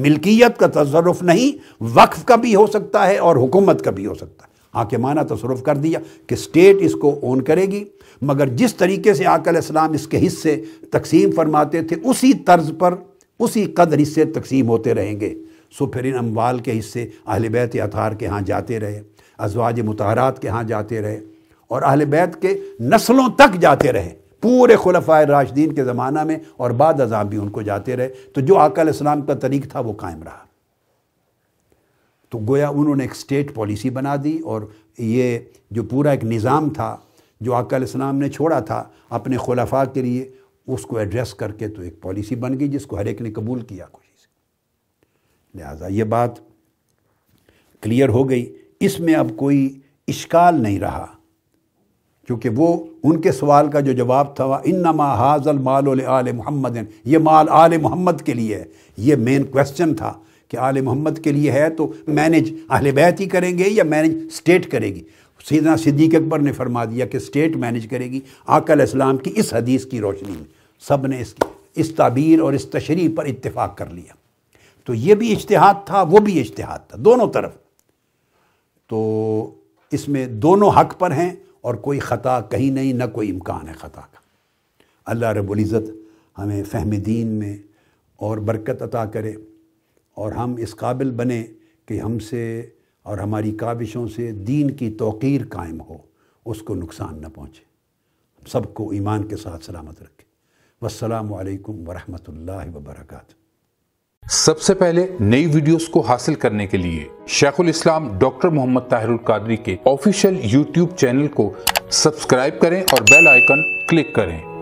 Speaker 1: मिल्कियत का तसरफ़ नहीं वक्फ का भी हो सकता है और हुकूमत का भी हो सकता है हाकिमाना तसरफ़ कर दिया कि स्टेट इसको ओन करेगी मगर जिस तरीके से आकल इस्लाम इसके हिस्से तकसीम फरमाते थे उसी तर्ज पर उसी कदर हिस्से तकसीम होते रहेंगे सो फिर इन अमवाल के हिस्से अहल बैत अतार के यहाँ जाते रहे अजवाज मतहरात के यहाँ जाते रहे और अहल बैत के नस्लों तक जाते रहे पूरे खुलफा राशदीन के ज़माना में और बाद अजाम भी उनको जाते रहे तो जो आकल इस्लाम का तरीक था वो कायम रहा तो गोया उन्होंने एक स्टेट पॉलिसी बना दी और ये जो पूरा एक निज़ाम था जो आकल इस्लाम ने छोड़ा था अपने खुलफा के लिए उसको एड्रेस करके तो एक पॉलिसी बन गई जिसको हर एक ने कबूल किया खुशी से लिहाजा ये बात क्लियर हो गई इसमें अब कोई इश्काल नहीं रहा क्योंकि वो उनके सवाल का जो जवाब था इन नमा हाजल माल आल मोहम्मद ये माल आल मोहम्मद के लिए है ये मेन क्वेश्चन था कि आल मोहम्मद के लिए है तो मैनेज अहल बैत ही करेंगे या मैनेज स्टेट करेगी सीधा सिद्दीक अकबर ने फरमा दिया कि स्टेट मैनेज करेगी आकल इस्लाम की इस हदीस की रोशनी में सब ने इसकी इस ताबीर और इस तशरी पर इतफाक़ कर लिया तो ये भी इश्तहाद था वो भी इश्तहाद था दोनों तरफ तो इसमें दोनों हक पर हैं और कोई ख़ता कहीं नहीं ना कोई इम्कान है ख़ता का अल्लाह रबुल्ज़त हमें फ़हम दीन में और बरकत अता करे और हम इस काबिल बने कि हमसे और हमारी काविशों से दीन की तोक़ीर कायम हो उसको नुकसान न पहुँचे सबको ईमान के साथ सलामत रखें वसलम वरम वबरक सबसे पहले नई वीडियोस को हासिल करने के लिए शेखुल इस्लाम डॉक्टर मोहम्मद ताहिरुल कादरी के ऑफिशियल यूट्यूब चैनल को सब्सक्राइब करें और बेल आइकन क्लिक करें